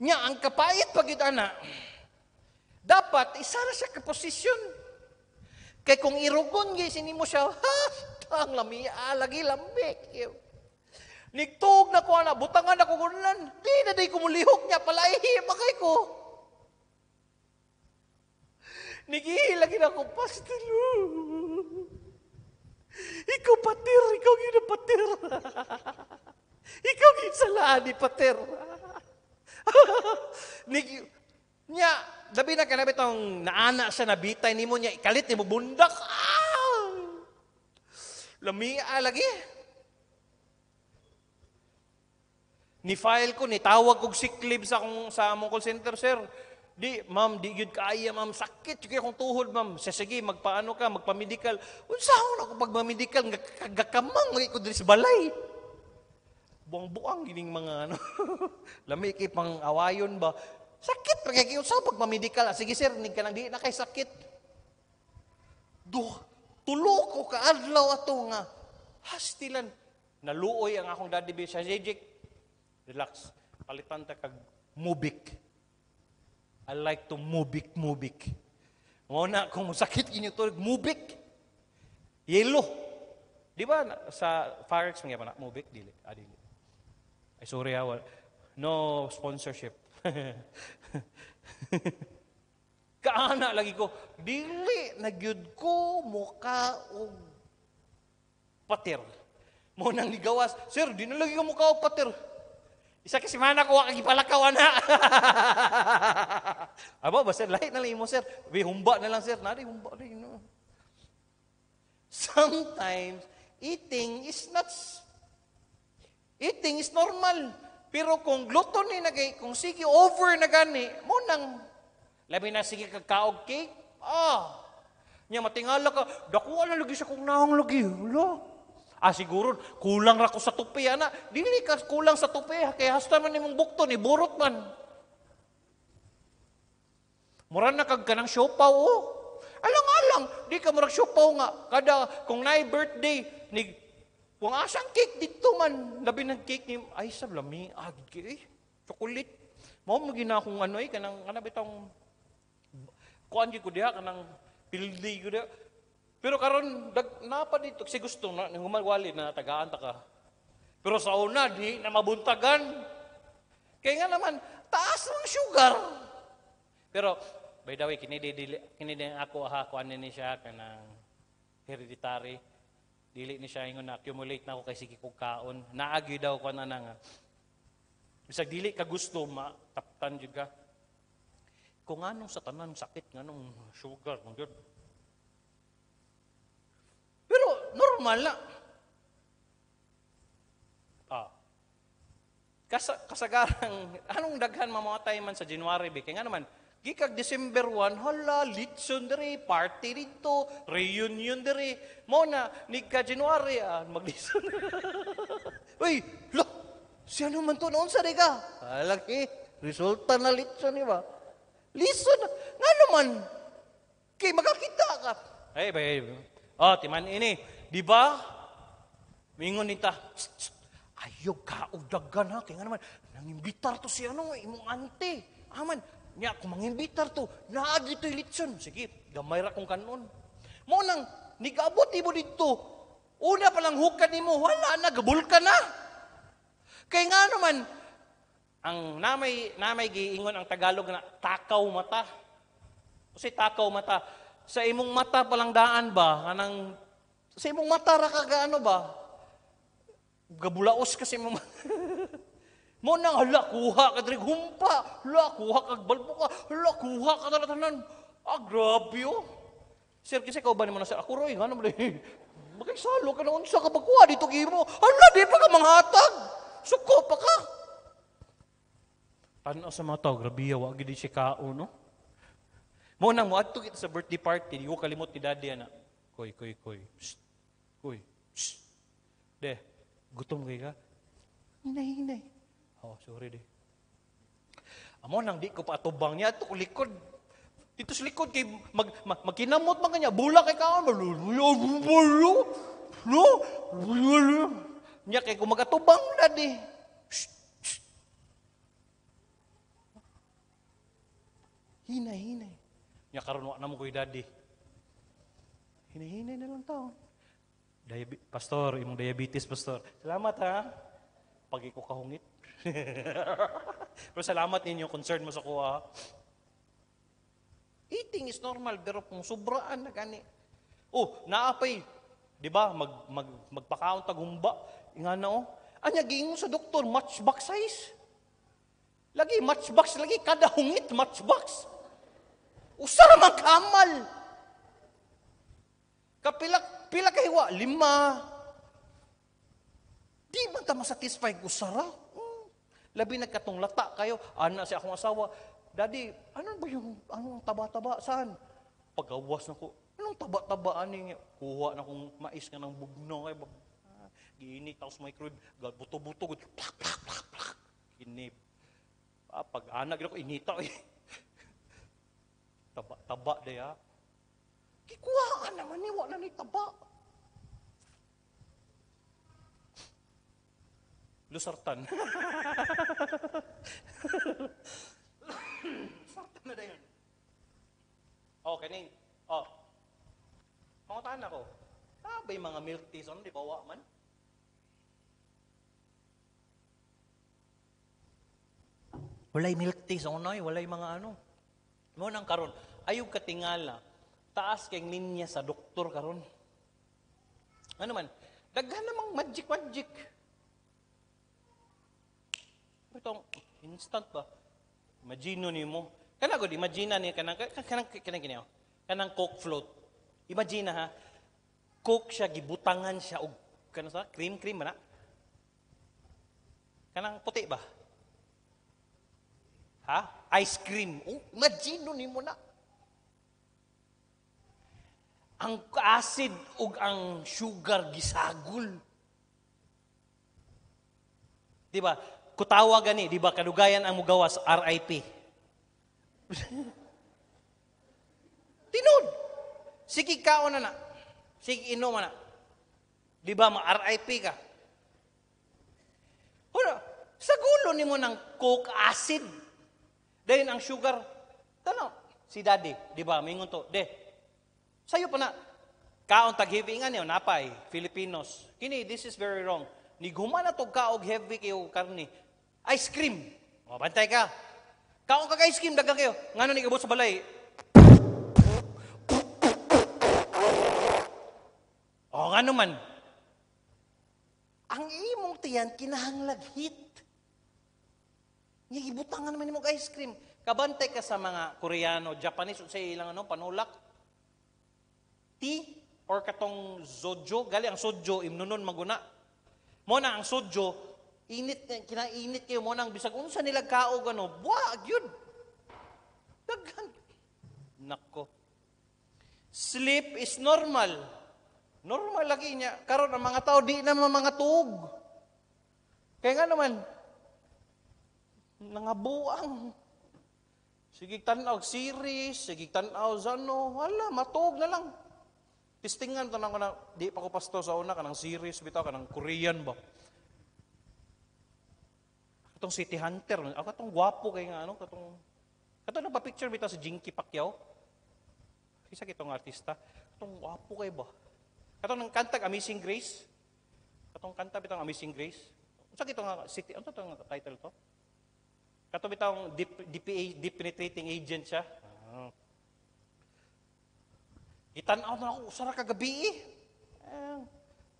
S1: Nya, ang kapait pag ito, anak. Dapat, isara na siya posisyon Kay kung irugon gay mo siya, ha, tang lami, alagi ah, lambek. Nigtog na ko ana, butangan na ko gunan. Di na day kumulihok niya, palaihi eh, makay eh, ko. Nigihilagi na ko, pastor. Ikaw patir, ikaw gina patir. ikaw gina salaan ni patir. Nigihilagi Nya, labi na kanabi tong naana sa nabitay nimo nya ikalit nimo bundak. Ah! Lamia lagi. Ni file ko ni tawag og sick leave sa akong sa among call center sir. Di, ma'am, di gyud kaaya, ma'am. Sakit gyud akong tuhod, ma'am. Sa sige, magpaano ka, magpamedical. medical Unsa na ako magpa-medical nga kagakamang ko diri sa balay. Buang-buang gining mga ano. Lami kay pang awayon ba? Sakit, pagkakiusaw, pag mamedikal. Ah, sige sir, nig ka lang, di na kay sakit. Duh, tuloko ka, adlaw ato nga. Hastilan. Naluoy ang akong daddy bill sa Jejik. Relax. Palitan ta kag mubik. I like to mubik, mubik. Muna, kung sakit inyo to, mubik. Yelo. Di ba sa Firex, mga na mubik? Dili. Ah, dili. Ay, sorry ha. Ah, no sponsorship. Kaana lagi ko, dili nagyud ko muka og patir. Mo nang ligawas, sir, di lagi ko muka og patir. Isa kasi mana ko kag ipalakaw na. Aba ba sir, lahit na lang mo sir. Bi humba na lang sir, nari humba rin. Sometimes eating is not eating is normal. Pero kung gluttony ni nagay, kung sige over na gani, mo nang labi na sige ka cake, ah. Nya matingala ka, dako na lagi sa kung naong lugi. Lo. Ah siguro kulang ra ko sa tupi ana. Dili ka kulang sa tupi kay hasta man imong bukto ni burot man. Mura na kag kanang siopaw oh. Alang-alang, di ka murag siopaw nga kada kung naay birthday ni kung asang cake dito man, labi ng cake ni, ay sa lami, agi, eh. chocolate. Mao mo gina akong ano eh, kanang, kanang bitong, kuan ko diha, kanang pildi ko diha. Pero karon dag napa dito kasi gusto na ning humawali na tagaan ta ka. Pero sa una di na mabuntagan. Kaya nga naman taas ng sugar. Pero by the way kinidili kinidili ako ha kuan ni siya kanang hereditary Dili ni siya ingon na accumulate na ako kay sige kog kaon. Naagyo daw ko na nga. Bisag dili ka gusto mataptan jud ka. Kung anong sa tanan sakit nganong sugar mo jud. Pero normal na. Ah. Kas kasagarang anong daghan mamatay man sa January ba kay nga naman Kikag December 1, hala, litson diri, party dito, reunion diri. Mo na, January, ah, maglitson. Uy, lo, siya naman to, noon sa ka? Alaki, resulta na litson, di ba? Litson, nga naman, kay magkakita ka. Ay, babe, oh, timan ini, di ba? Mingon nita, ayog ka, udagan ha, kaya nga naman, nangimbitar to si ano, imong ante. Aman, Nya, mangimbitar to, naa dito'y litson. Sige, gamay ra kong kanon. Mo nang, nigabot imo dito. Una palang hukan nimo, wala na, gabul ka na. Kay nga naman, ang namay, namay giingon ang Tagalog na takaw mata. Kasi takaw mata. Sa imong mata palang daan ba? Anang, sa imong mata ra ka gaano ba? Gabulaos kasi imong Mo nang hala ka diri humpa, hala ka, hala kuha ka dala tanan. Ah grabe oh. Sir, kasi ka ba mo na sir? Ako roy, ano mo Bakit salo ka na unsa ka pagkuha dito gimo? Hala, di pa ka manghatag. Suko pa ka. Ano sa mga tao, grabe, ah. wag gid si kao, no? Mo nang mo adto kita sa birthday party, di ko kalimot ni daddy ana. Koy, koy, koy. Psst. Koy. Psst. De, gutom kay ka? Hinay, hinay. Oh, sorry di. Amo nang di ko pa atubang niya to likod. Dito sa likod kay mag, mag magkinamot man kanya bulak kay kaon no no niya kay kumagatubang na di. Hina hina. Niya karon wa na mo koy Hina hina na lang taon. Diabetes, pastor, imong diabetes, pastor. Salamat ha. Pag kahungit, pero salamat ninyo, concern mo sa kuha. Eating is normal, pero kung sobraan na gani. Oh, naapay. Di ba? Mag, mag, magpakaon tagumba. Nga na oh. Anya, giingon sa doktor, matchbox size. Lagi matchbox, lagi kada hungit matchbox. Usara man kamal. Kapila, pila kahiwa, lima. Di man ta masatisfy usara. Usara. Labi lata kayo. Ana ano si akong asawa. Daddy, ano ba yung anong taba-taba? Saan? Pagawas nako. ko. Anong taba-taba? ani? Kuha na kong mais nga ng bugno. kay ah, giinit. Tapos may crib. Buto-buto. Plak, plak, plak, plak. Inip. Ah, pag anak ko, inita eh. taba, taba daya. Kikuhaan naman ni, eh. wala ni taba. Lusartan. Lusartan na dayon. Oh, kaning. Oh. Pangutan ako. Sabay ah, mga milk tea son, di bawa man. Walay milk tea son, noy. Walay mga ano. Mo nang karon, ayog katingala. Taas kay linya sa doktor karon. Ano man, daghan namang magic magic itong instant ba? Imagino ni mo. Kanang good, imagine ni kanang kanang kanang kinayo. Kanang coke float. Imagine ha. Coke siya gibutangan siya og kanang sa cream cream ba na. Kanang puti ba? Ha? Ice cream. Oh, imagine ni mo na. Ang acid ug ang sugar gisagol. Di ba? kutawa gani, di ba, kadugayan ang mugawas, RIP. Tinod. Sige kaon na na. Sige ino na. Di ba, ma-RIP ka. Hura, sa gulo ni mo ng coke acid, dahil ang sugar, tano, si daddy, di ba, mingon to, de, sa'yo pa na, kaon taghivingan niyo, napay, Filipinos. Kini, this is very wrong. Niguma na to kaog heavy kayo karni Ice cream. O, bantay ka. Kaon ka ice cream, dagang kayo. Nga nun ikabot sa balay. O, nga naman. Ang imong tiyan, kinahanglagit. Nga ibutangan naman imong ice cream. Kabantay ka sa mga Koreano, Japanese, o sa ilang ano, panulak. Tea, or katong sojo, gali ang sojo, imnunon maguna. Muna, ang sojo, Init, eh, kinainit kayo mo nang bisag unsa nila kaog ano, buwa gyud Daghan. Nako. Sleep is normal. Normal lagi niya. Karon ang mga tao di na mga tuog. Kaya nga naman, nangabuang. Sige tanaw series, sige tanaw sa ano, wala, matuog na lang. Tistingan, tanong ko na, di pa ko pasto sa una, kanang series, bitaw, kanang Korean ba? Katong City Hunter. Ako katong gwapo kay nga ano, katong Katong ano na ba picture bitaw si Jinky Pacquiao? Isa kitong artista. Katong gwapo kay ba? Katong nang kantag Amazing Grace. Katong kanta bitang Amazing Grace. Unsa kito nga uh, city? Unsa ano to uh, title to? Kato bitang DPA, deep penetrating agent siya. Ah. Itan aw na ako, usara ka gabi eh. eh.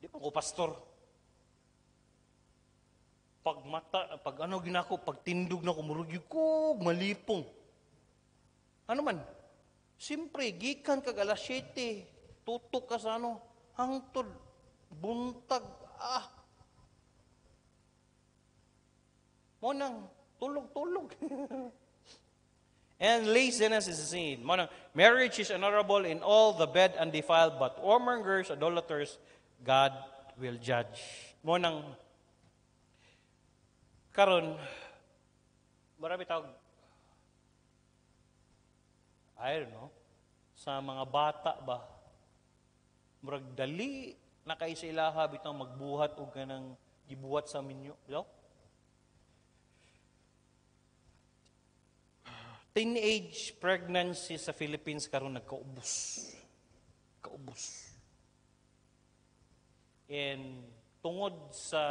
S1: Di pa ko pastor pag mata, pag ano ginako, pag tindog na ko, kumurugyog ko, malipong. Ano man? Siyempre, gikan kag alas 7, tutok ka sa ano, hangtod, buntag, ah. Monang, tulog, tulog. And laziness is a sin. Monang, marriage is honorable in all the bed and defiled, but whoremongers, idolaters, God will judge. Monang, nang, Karon, marami tawag, I don't know, sa mga bata ba, murag dali na kay sa ilaha bitaw magbuhat og ganang gibuhat sa minyo, you know? Teenage pregnancy sa Philippines karon nagkaubos. Kaubos. And tungod sa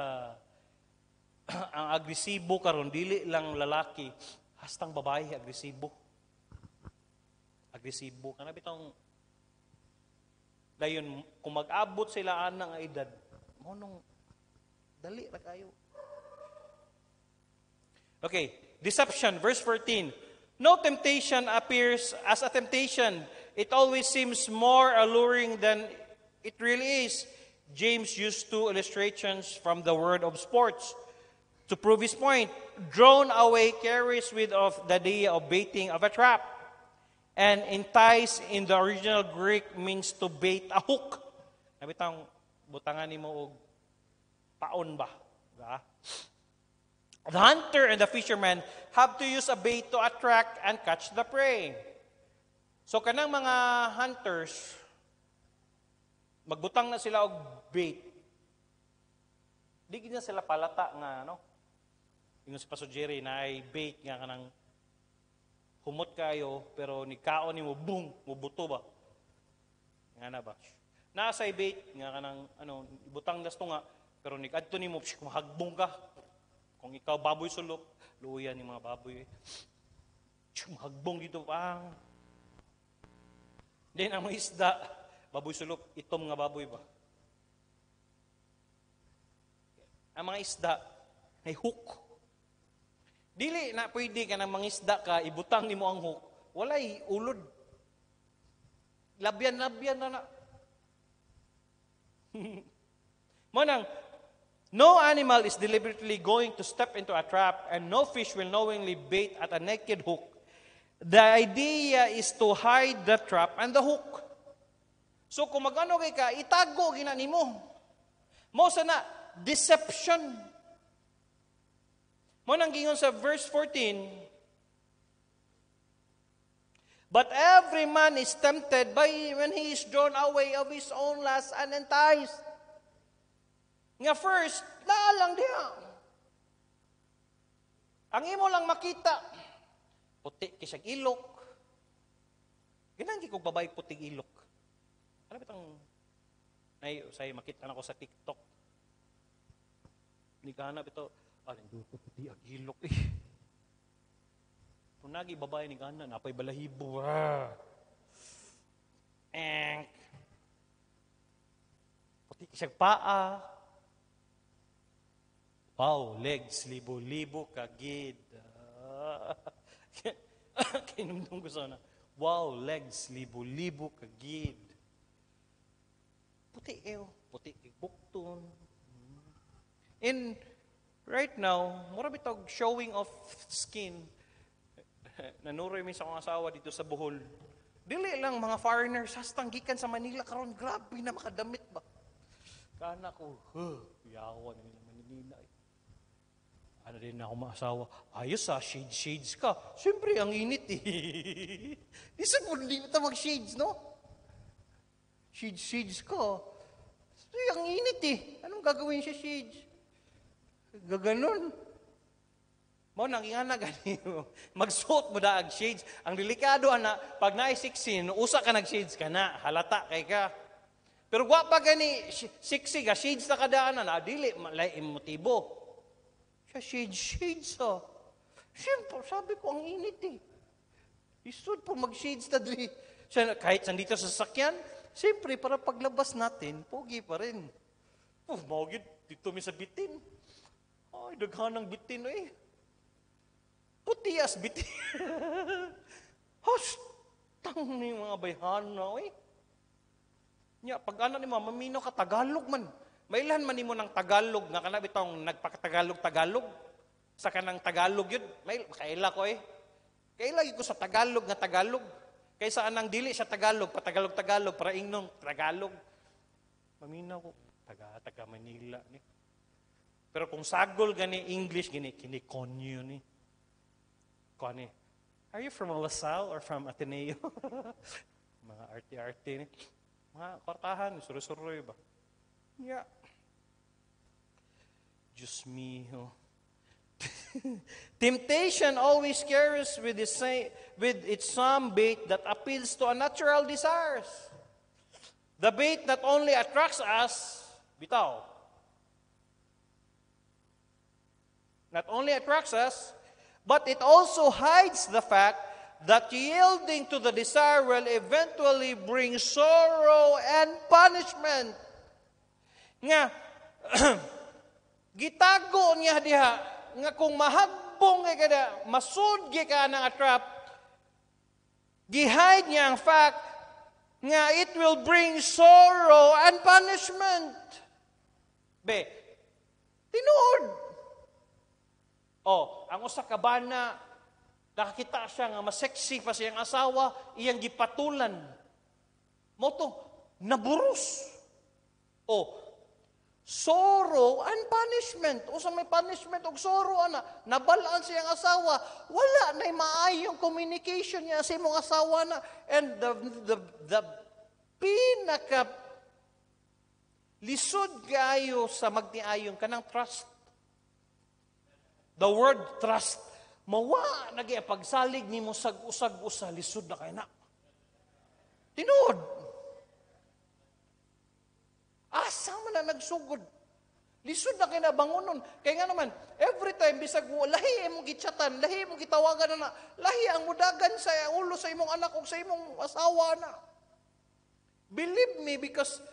S1: ang agresibo karon dili lang lalaki, hastang babae agresibo. Agresibo kana bitong dayon kung mag-abot sila anang edad, mo nung dali ra kayo. Okay, deception verse 14. No temptation appears as a temptation. It always seems more alluring than it really is. James used two illustrations from the word of sports. To prove his point, drawn away carries with of the idea of baiting of a trap. And entice in the original Greek means to bait a hook. Nabitang butangan ni mo og paon ba? Diba? The hunter and the fisherman have to use a bait to attract and catch the prey. So kanang mga hunters, magbutang na sila og bait. Di na sila palata nga no? ingon si Pastor Jerry na ay bait nga kanang humot kayo pero ni kaon nimo boom mubuto ba nga na ba nasa bait nga kanang ano ibutang dasto nga pero ni kadto nimo mahagbong ka kung ikaw baboy sulok luya ni mga baboy mahagbong dito pang then ang isda baboy sulok itom nga baboy ba ang mga isda ay hook Dili na pwede ka nang mangisda ka, ibutang ni mo ang hook. Walay ulod. Labyan-labyan na na. mo no animal is deliberately going to step into a trap and no fish will knowingly bait at a naked hook. The idea is to hide the trap and the hook. So kung magano kay ka, itago gina nimo. Mo sana deception mo nang gingon sa verse 14, But every man is tempted by when he is drawn away of his own lust and enticed. Nga first, naalang lang diha. Ang imo lang makita, puti kisag ilok. Ganang kikog babae puting ilok. Alam ano bitang nay say makita na ko sa TikTok. Ni ito, Alin duto ko di agilok eh. Tunagi babae ni Gana, napay balahibo. Ah. Enk. Puti siya paa. Wow, legs, libo-libo kagid. Ah. Kinumdum ko sana. Wow, legs, libo-libo kagid. Puti eo, puti ibukton. And hmm. Right now, mura bitog showing of skin. Nanuroy mi sa akong asawa dito sa Bohol. Dili lang mga foreigners hastang gikan sa Manila karon grabe na makadamit ba. Kana ko, huh, yawa na nila Manila. Eh. Ano rin ako maasawa, ayos ah, shade-shades ka. Siyempre, ang init eh. Di sa hindi ito mag-shades, no? Shade-shades ka. Siyempre, ang init eh. Anong gagawin siya shades? Gaganon. Mo nang ingana gani mo. Magsuot mo daag shades. Ang delikado ana pag naay 16, usa ka nag shades ka na, halata kay ka. Pero wa pa gani siksi ga shades na kadaanan, na dili malay motibo. Siya shades shades oh. Siyempre, sabi ko, ang init eh. Isod po, mag-shades ta diri. Siya, kahit nandito sa sasakyan, siyempre, para paglabas natin, pogi pa rin. Oh, maugid, dito may sabitin. Ay, daghan ng bitin eh. Putiyas bitin. Hostang ni mga bayhana eh. Nya, pag anak ni mama, mino ka Tagalog man. Mailan man nimo ng Tagalog nga kana bitong nagpakatagalog-Tagalog sa kanang Tagalog yun. May kaila ko eh. Kaila ko sa Tagalog nga Tagalog. Kaysa anang dili siya Tagalog, patagalog-Tagalog para ingnon Tagalog. Mamina ko taga taga Manila ni. Eh. Pero kung sagol gani English, gini kini kinikonyo ni. Kani. Are you from LaSalle or from Ateneo? mga arte-arte ni. Mga kortahan suru suru ba? Yeah. Diyos miho. Temptation always carries with, the same, with its some bait that appeals to our natural desires. The bait that only attracts us, bitaw, not only attracts us, but it also hides the fact that yielding to the desire will eventually bring sorrow and punishment. Nga, gitago niya diha, nga kung mahagbong ka kada masud ka ng atrap, gihide niya ang fact nga it will bring sorrow and punishment. Be, tinuod. Oh, ang usa ka bana nakakita siya nga mas sexy pa siyang asawa, iyang gipatulan. Mo to naburus. Oh, sorrow and punishment. Usa may punishment og sorrow ana, nabalaan siyang asawa, wala nay maayong communication niya sa imong asawa na and the the the pinaka lisod gayo sa magtiayon kanang trust The word trust, mawa na pagsalig ni mo sag-usag usa lisod na kay na. Tinood. Asa man na nagsugod. Lisod na kinabangonon. Kaya nga naman, every time, bisag mo, lahi imong gitsyatan, lahi imong gitawagan na, lahi ang mudagan sa ulo sa imong anak o sa imong asawa na. Believe me because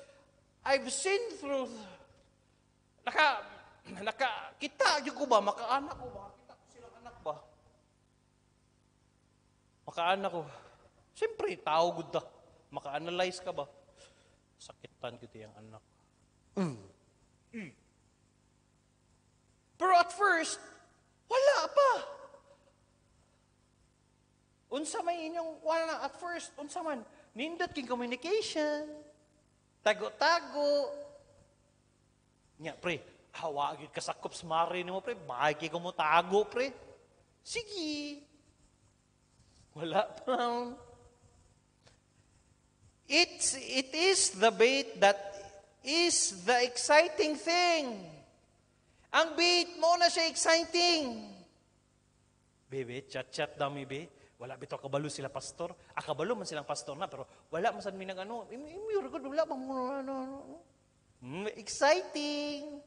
S1: I've seen through, naka, nakakita yun ko ba? Makaanak ko ba? Kita ko silang anak ba? Makaanak ko. Siyempre, tao good da. Maka-analyze ka ba? Sakitan ko yung anak. Mm. Mm. Pero at first, wala pa. Unsa may inyong, wala at first, unsa man, nindot king communication, tago-tago. Nya, pre, Hawagid ka sa mare ni mo, pre. ko mo tago, pre. Sige. Wala pa It's, it is the bait that is the exciting thing. Ang bait mo na siya exciting. Bebe, chat-chat dami be. Wala bito kabalo sila pastor. Akabalo ah, man silang pastor na, pero wala man sad minang ano. Imiyo, wala bang ano, ano, ano. Mm, exciting.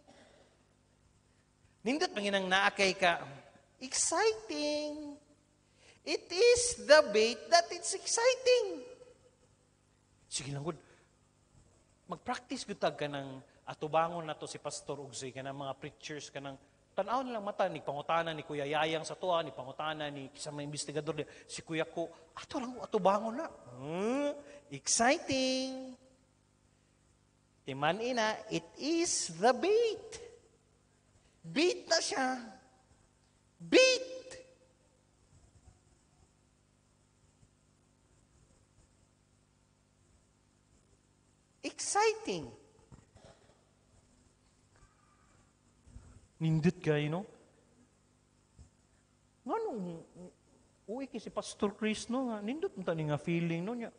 S1: Nindot panginang naakay ka. Exciting. It is the bait that it's exciting. Sige lang, good. Mag-practice gutag ka ng atubangon na to si Pastor Ugsay, ka ng mga preachers, ka ng tanaw na lang mata, ni pangutana ni Kuya Yayang sa tuwa, ni pangutana ni sa mga investigador, si Kuya ko, ato lang, ato bangon na. Hmm, exciting! Timan ina, it is the bait. Beat na siya. Beat! Exciting. Nindit kayo, no? Nga nung, uwi kasi Pastor Chris, no? Nga, nindot mo tani nga feeling, no? Niya.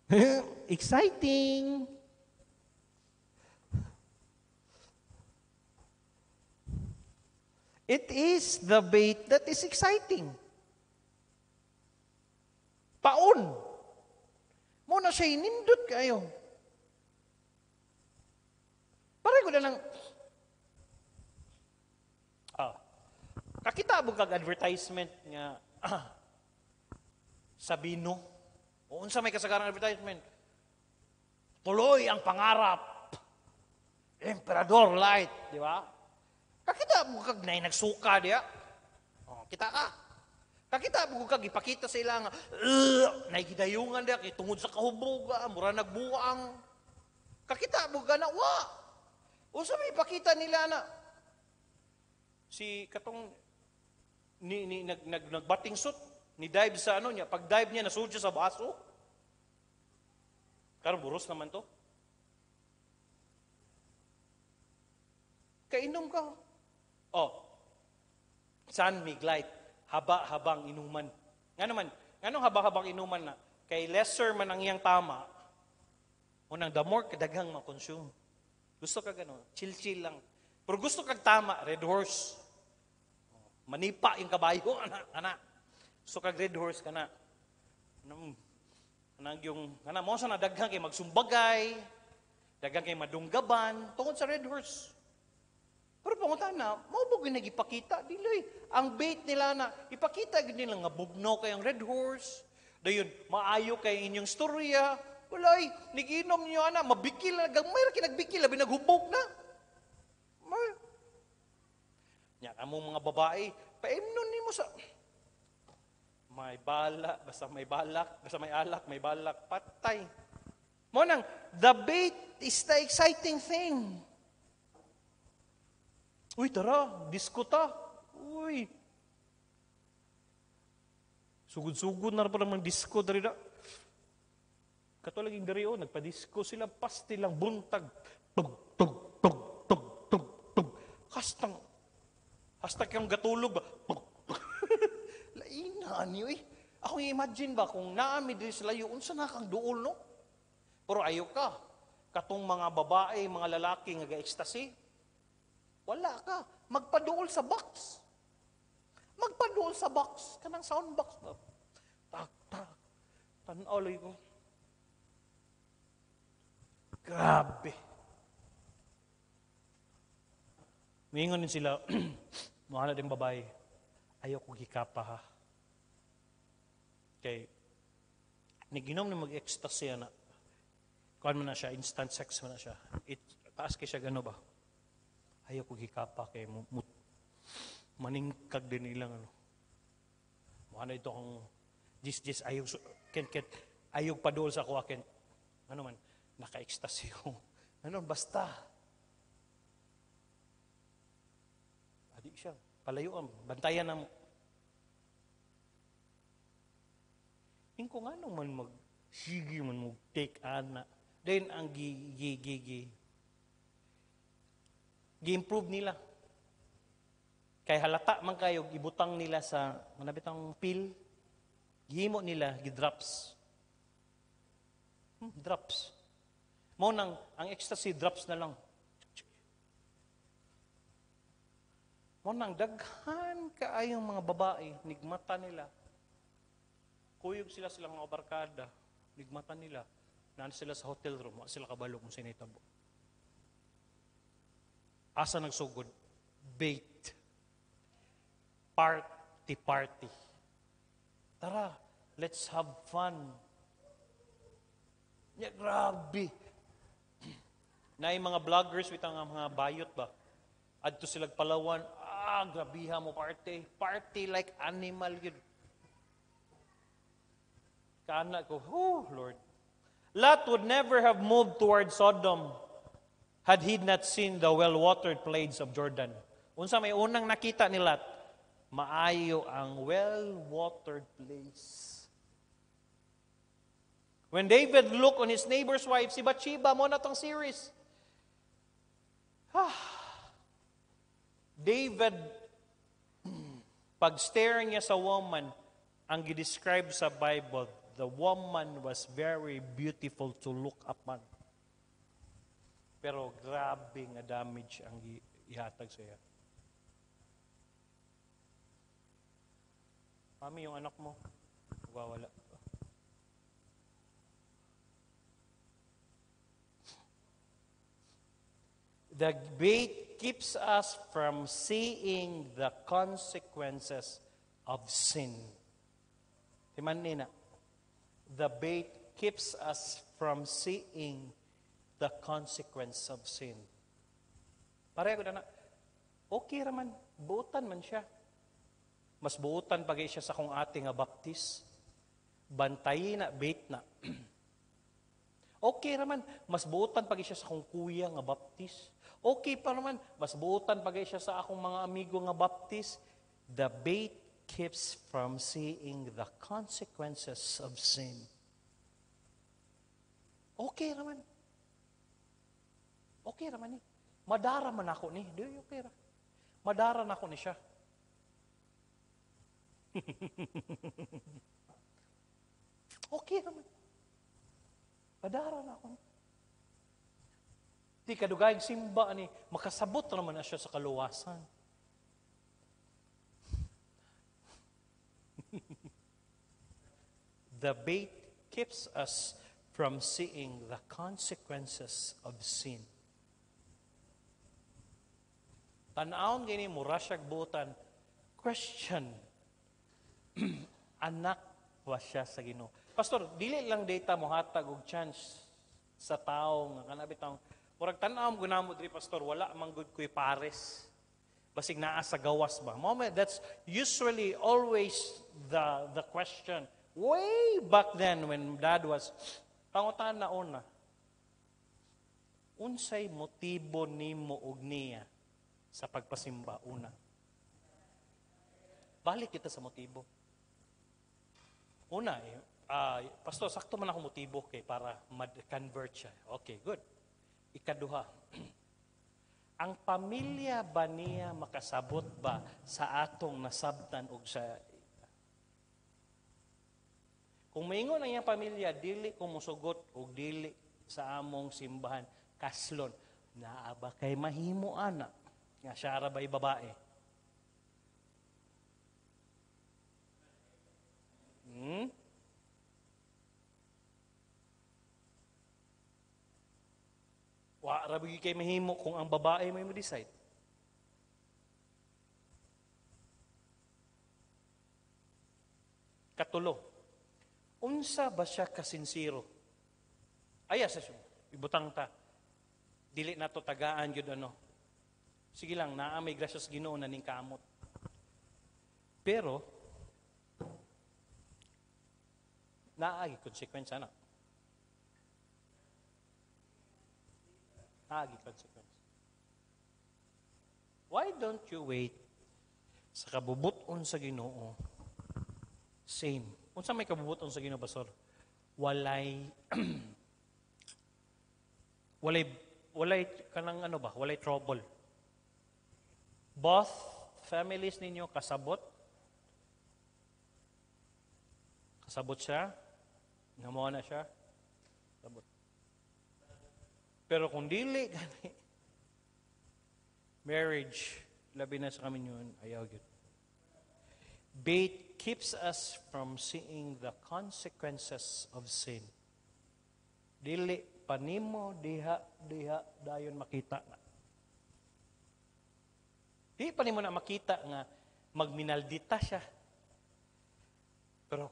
S1: Exciting! It is the bait that is exciting. Paon. Muna siya inindot kayo. Parang ko na lang, ah, kakitabog kag advertisement nga ah, Bino. O unsa may kasagarang advertisement? Tuloy ang pangarap. Emperador Light, di ba? Kakita mo kag nay nagsuka diya. Oh, kita ka. Kakita mo kag ipakita sa ilang uh, nay gidayungan diya kitungod sa kahubog, mura nagbuang. Kakita mo ka na wa. Usa may ipakita nila na si katong ni, ni nag, nag, nagbating suit ni dive sa ano niya, pag dive niya nasudyo sa baso. buros naman to. Kainom ka. Oh, San Miglite, haba-habang inuman. Nga naman, nga nung haba-habang inuman na, kay lesser man ang iyang tama, unang the more kadaghang makonsume. Gusto ka gano'n, chill-chill lang. Pero gusto kag tama, red horse. Oh, manipa yung kabayo, anak, anak. Gusto kag red horse ka na. Anong, mm, anong yung, anong, mo sa na daghang kay magsumbagay, daghang kay madunggaban, tungod sa red horse. Pero na, mo ba nagipakita. Dilay, ang bait nila na ipakita gid nila nga bugno kay ang red horse. Dayon maayo kay inyong storya. Walay, niginom niyo ana, mabikil na gamay kinagbikil labi naghubog na. Ma. Nya among mga babae, paimnon nimo sa may bala, basta may balak, basta may alak, may balak, patay. Mo nang the bait is the exciting thing. Uy, tara, diskuta. Uy. Sugod-sugod na pala mga disco dari na. Katulang yung dari o, oh, nagpa-disco sila, pasti lang, buntag. Tug, tug, tug, tug, tug, tug. Hastang, hasta kang gatulog ba? Lainaan niyo eh. Ako imagine ba kung naami diri sa layo, unsa na kang duol no? Pero ayo ka. Katong mga babae, mga lalaki nga ga-ecstasy, wala ka. Magpaduol sa box. Magpaduol sa box. Kanang sound box. No? Tak, tak. Tanawloy ko. Grabe. Mingon din sila, mga na din babae, ayaw ko gikapa ha. Okay. Niginom na mag-ecstasy na. Kuhan mo na siya, instant sex mo na siya. It, paas kay siya gano ba? ayaw ko hikapa kay mo mut maningkag din ilang ano mo ano ito ang jis jis ayaw ken ken ayaw padol sa ako ken ano man naka-ecstasy ko ano basta adi siya palayo am bantayan ah, na mo ingko nga man mag sige man mo take ana then ang gi gi gi, gi gi-improve nila. Kay halata man kayo, ibutang nila sa manabit ang pill, gihimo nila, gidrops. Hmm, drops. Mo nang, ang ecstasy drops na lang. Mo nang daghan kaayong mga babae, nigmata nila. Kuyog sila silang mga barkada, nigmata nila. Naan sila sa hotel room, sila kabalo kung sinitabo. Asa nagsugod? Bait. Party, party. Tara, let's have fun. Ya, grabe. Na mga vloggers with ang mga bayot ba? Adto silag palawan, ah, grabiha mo party. Party like animal yun. Kana ko, oh, Lord. Lot would never have moved towards Sodom had he not seen the well-watered plains of Jordan. Unsa may unang nakita ni Lot, maayo ang well-watered place. When David looked on his neighbor's wife, si Bathsheba, mo na tong series. Ah, David, pag staring niya sa woman, ang gidescribe sa Bible, the woman was very beautiful to look upon. Pero grabe nga damage ang ihatag sa iya. Mami, yung anak mo, magwawala. The bait keeps us from seeing the consequences of sin. Timan nina. The bait keeps us from seeing the consequence of sin. Pareho ko na, okay raman, buutan man siya. Mas buutan pag siya sa kung ating nga baptis. Bantayi na, bait na. okay raman, mas buutan pag siya sa kung kuya nga baptis. Okay pa naman, mas buutan pag siya sa akong mga amigo nga baptis. The bait keeps from seeing the consequences of sin. Okay raman, Okay raman ni. Madara man ako ni. Di, okay ra. Madara na ako ni siya. okay raman. Madara na ako ni. Di kadugayang simba ni, makasabot naman na siya sa kaluwasan. the bait keeps us from seeing the consequences of sin. Tanawon gani mo, rasyag butan. Question. Anak wa siya sa Ginoo. Pastor, dili lang data mo hatag og chance sa tao nga kanabi taong murag tan-aw mo gunamo diri pastor wala mang good kuy pares basig naa sa gawas ba moment that's usually always the the question way back then when dad was pangutan na una unsay motibo nimo og niya sa pagpasimba una. Balik kita sa motibo. Una, eh, uh, pastor, sakto man ako motibo kay para mad-convert siya. Okay, good. Ikaduha, ang pamilya ba niya makasabot ba sa atong nasabtan og sa kung maingon ang iyang pamilya, dili kumusugot o dili sa among simbahan, kaslon, naa ba kay mahimo anak? Nga si Arab ay babae. Hmm? Wa rabi kay mahimo kung ang babae may mo decide. Katulo. Unsa ba siya kasinsiro? Aya sa siya. Ibutang ta. Dili na to tagaan gyud ano. Sige lang, naa may gracious Ginoo na ning kamot. Pero naagi konsekwensya na. Naagi konsekwensya. Why don't you wait sa kabubuton sa Ginoo? Same. Unsa may kabubuton sa Ginoo, Pastor? Walay walay walay kanang ano ba? Walay trouble. Both families ninyo kasabot. Kasabot siya. Namuha na siya. Kasabot. Pero kung dili, marriage, labi na sa kami yun, ayaw yun. Bait keeps us from seeing the consequences of sin. Dili, panimo, diha, diha, dayon makita na. Di pa ni mo na makita nga magminaldita siya. Pero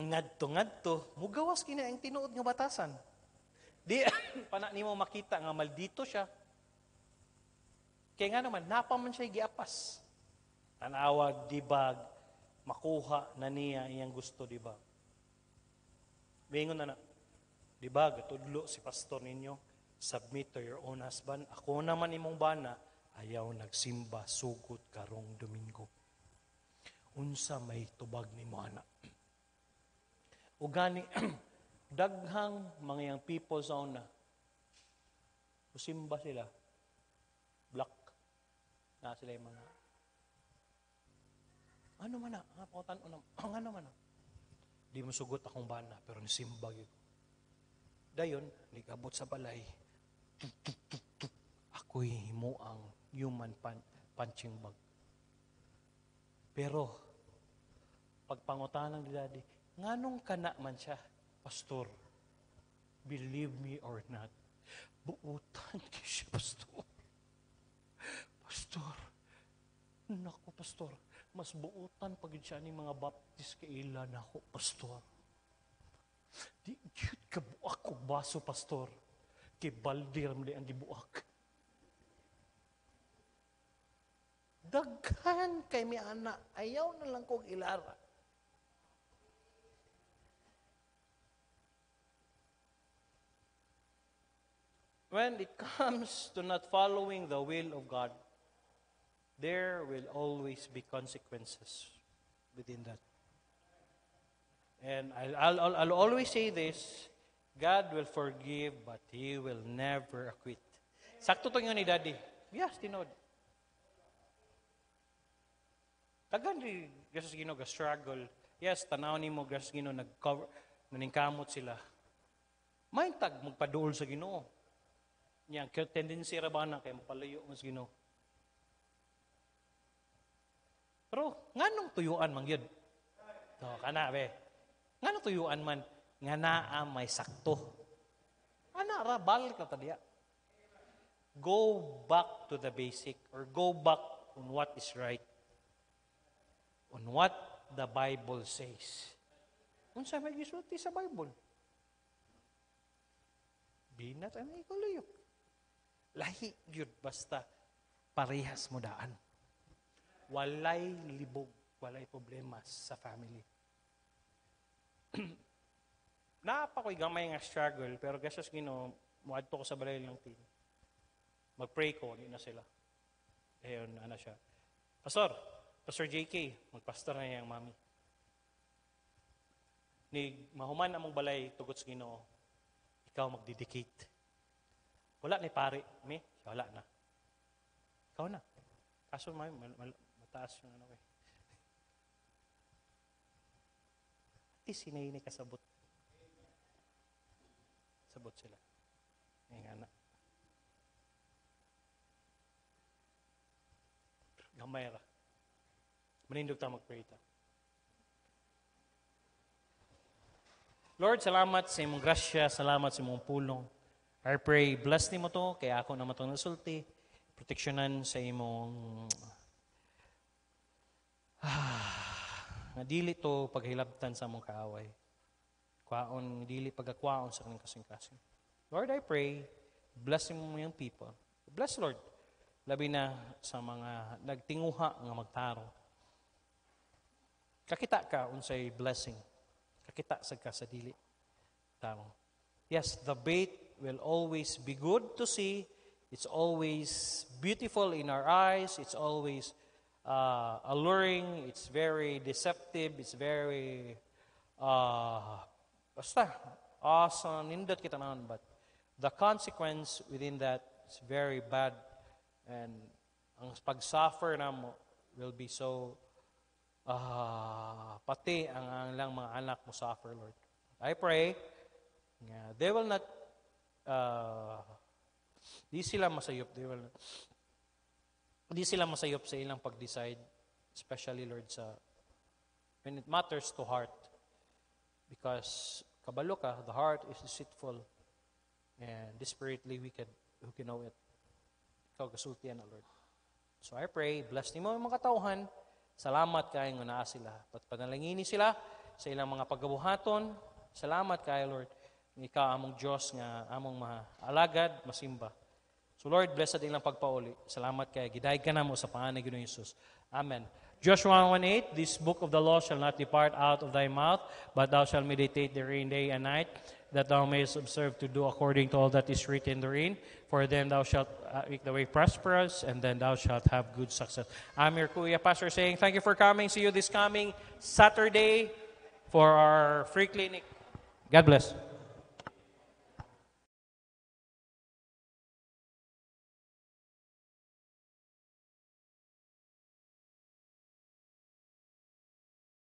S1: ngadto-ngadto, mugawas kini ang tinuod nga batasan. Di pana nimo makita nga maldito siya. Kaya nga naman, napaman siya giapas. Tanawa, dibag, makuha na niya iyang gusto, dibag. ba? Bingon na na, dibag, tudlo si pastor ninyo, submit to your own husband. Ako naman imong bana, ayaw nagsimba sugot karong Domingo. Unsa may tubag ni Moana. Ugani, daghang mga yung people sa una, usimba sila, black, na sila yung mga, ano man na, ha, pautan, ano, ano man na, di mo sugot akong bana, pero nisimba yun. Dayon, nigabot sa balay, tuk, tuk, tuk, tuk, ako'y himuang human pan- punching bag. Pero, pagpangutan ng Daddy, nganong kana man siya, Pastor, believe me or not, buutan ni siya, Pastor. Pastor, nako, Pastor, mas buutan pag siya ni mga baptist kaila na ako, Pastor. Di, yun ka buak o baso, Pastor. Kay baldir mo ang gibuak. Daghan kay mi ana, ayaw na lang kong ilara. When it comes to not following the will of God, there will always be consequences within that. And I'll, I'll, I'll always say this, God will forgive, but He will never acquit. Sakto tong yun ni Daddy. Yes, tinod. Dagan ni gasas Ginoo ga struggle. Yes, tanaw ni mo gasas Ginoo nag-cover naningkamot sila. May tag magpaduol sa Ginoo. Yang tendency ra ba na kay mapalayo mo sa Ginoo. Pero nganong tuyuan man gyud? No, kana be. Nganong tuyuan man nga naa may sakto. Ana ra bal ka tadya. Go back to the basic or go back on what is right on what the Bible says. Unsa may gisulti sa Bible? Binat ang ikuluyok. Lahi yun basta parehas mo daan. Walay libog, walay problema sa family. Napakoy gamay nga struggle, pero gasas gino, muadto ko sa balay ng team. Mag-pray ko, hindi na sila. Ayun, ano siya. Pastor, Pastor JK, magpastor na niyang mami. Ni mahuman among balay tugot sa Ginoo, ikaw magdedicate. Wala ni pare, mi, wala na. Ikaw na. Kaso may mataas yung ano eh. At least hinahini sabot. sila. Ngayon na. Gamay ra. Manindog tayo mag-pray ta. Lord, salamat sa imong grasya, salamat sa imong pulong. I pray, bless ni mo to, kaya ako na matong nasulti. Proteksyonan sa imong ah, nga to paghilabtan sa mong kaaway. Kwaon, dili pagakwaon sa kaning kasing-kasing. Lord, I pray, bless mo mo yung people. Bless, Lord, labi na sa mga nagtinguha nga magtaro Kakita ka unsay blessing. Kakita sa ka sa dili. Tamo. Yes, the bait will always be good to see. It's always beautiful in our eyes. It's always uh, alluring. It's very deceptive. It's very, uh, awesome. Nindot kita naman. But the consequence within that is very bad. And ang pag-suffer na mo will be so Ah, pati ang lang mga anak mo sa upper Lord. I pray nga they will not uh, di sila masayop they will not, di sila masayop sa ilang pag-decide especially Lord sa when it matters to heart because kabalo ka the heart is deceitful and desperately wicked who can know it ikaw kasultian Lord so I pray bless ni mo yung mga katauhan Salamat kay nga naa sila. Pagpanalangini sila sa ilang mga pagkabuhaton. Salamat kay Lord. Ika among Diyos nga among alagad, masimba. So Lord, blessed ilang pagpauli. Salamat kay giday ka namo sa panganay ni Jesus. Amen. Joshua 1.8, This book of the law shall not depart out of thy mouth, but thou shalt meditate therein day and night, that thou mayest observe to do according to all that is written therein. For then thou shalt uh, make the way prosperous, and then thou shalt have good success. I'm your Kuya Pastor saying thank you for coming. See you this coming Saturday for our free clinic. God bless.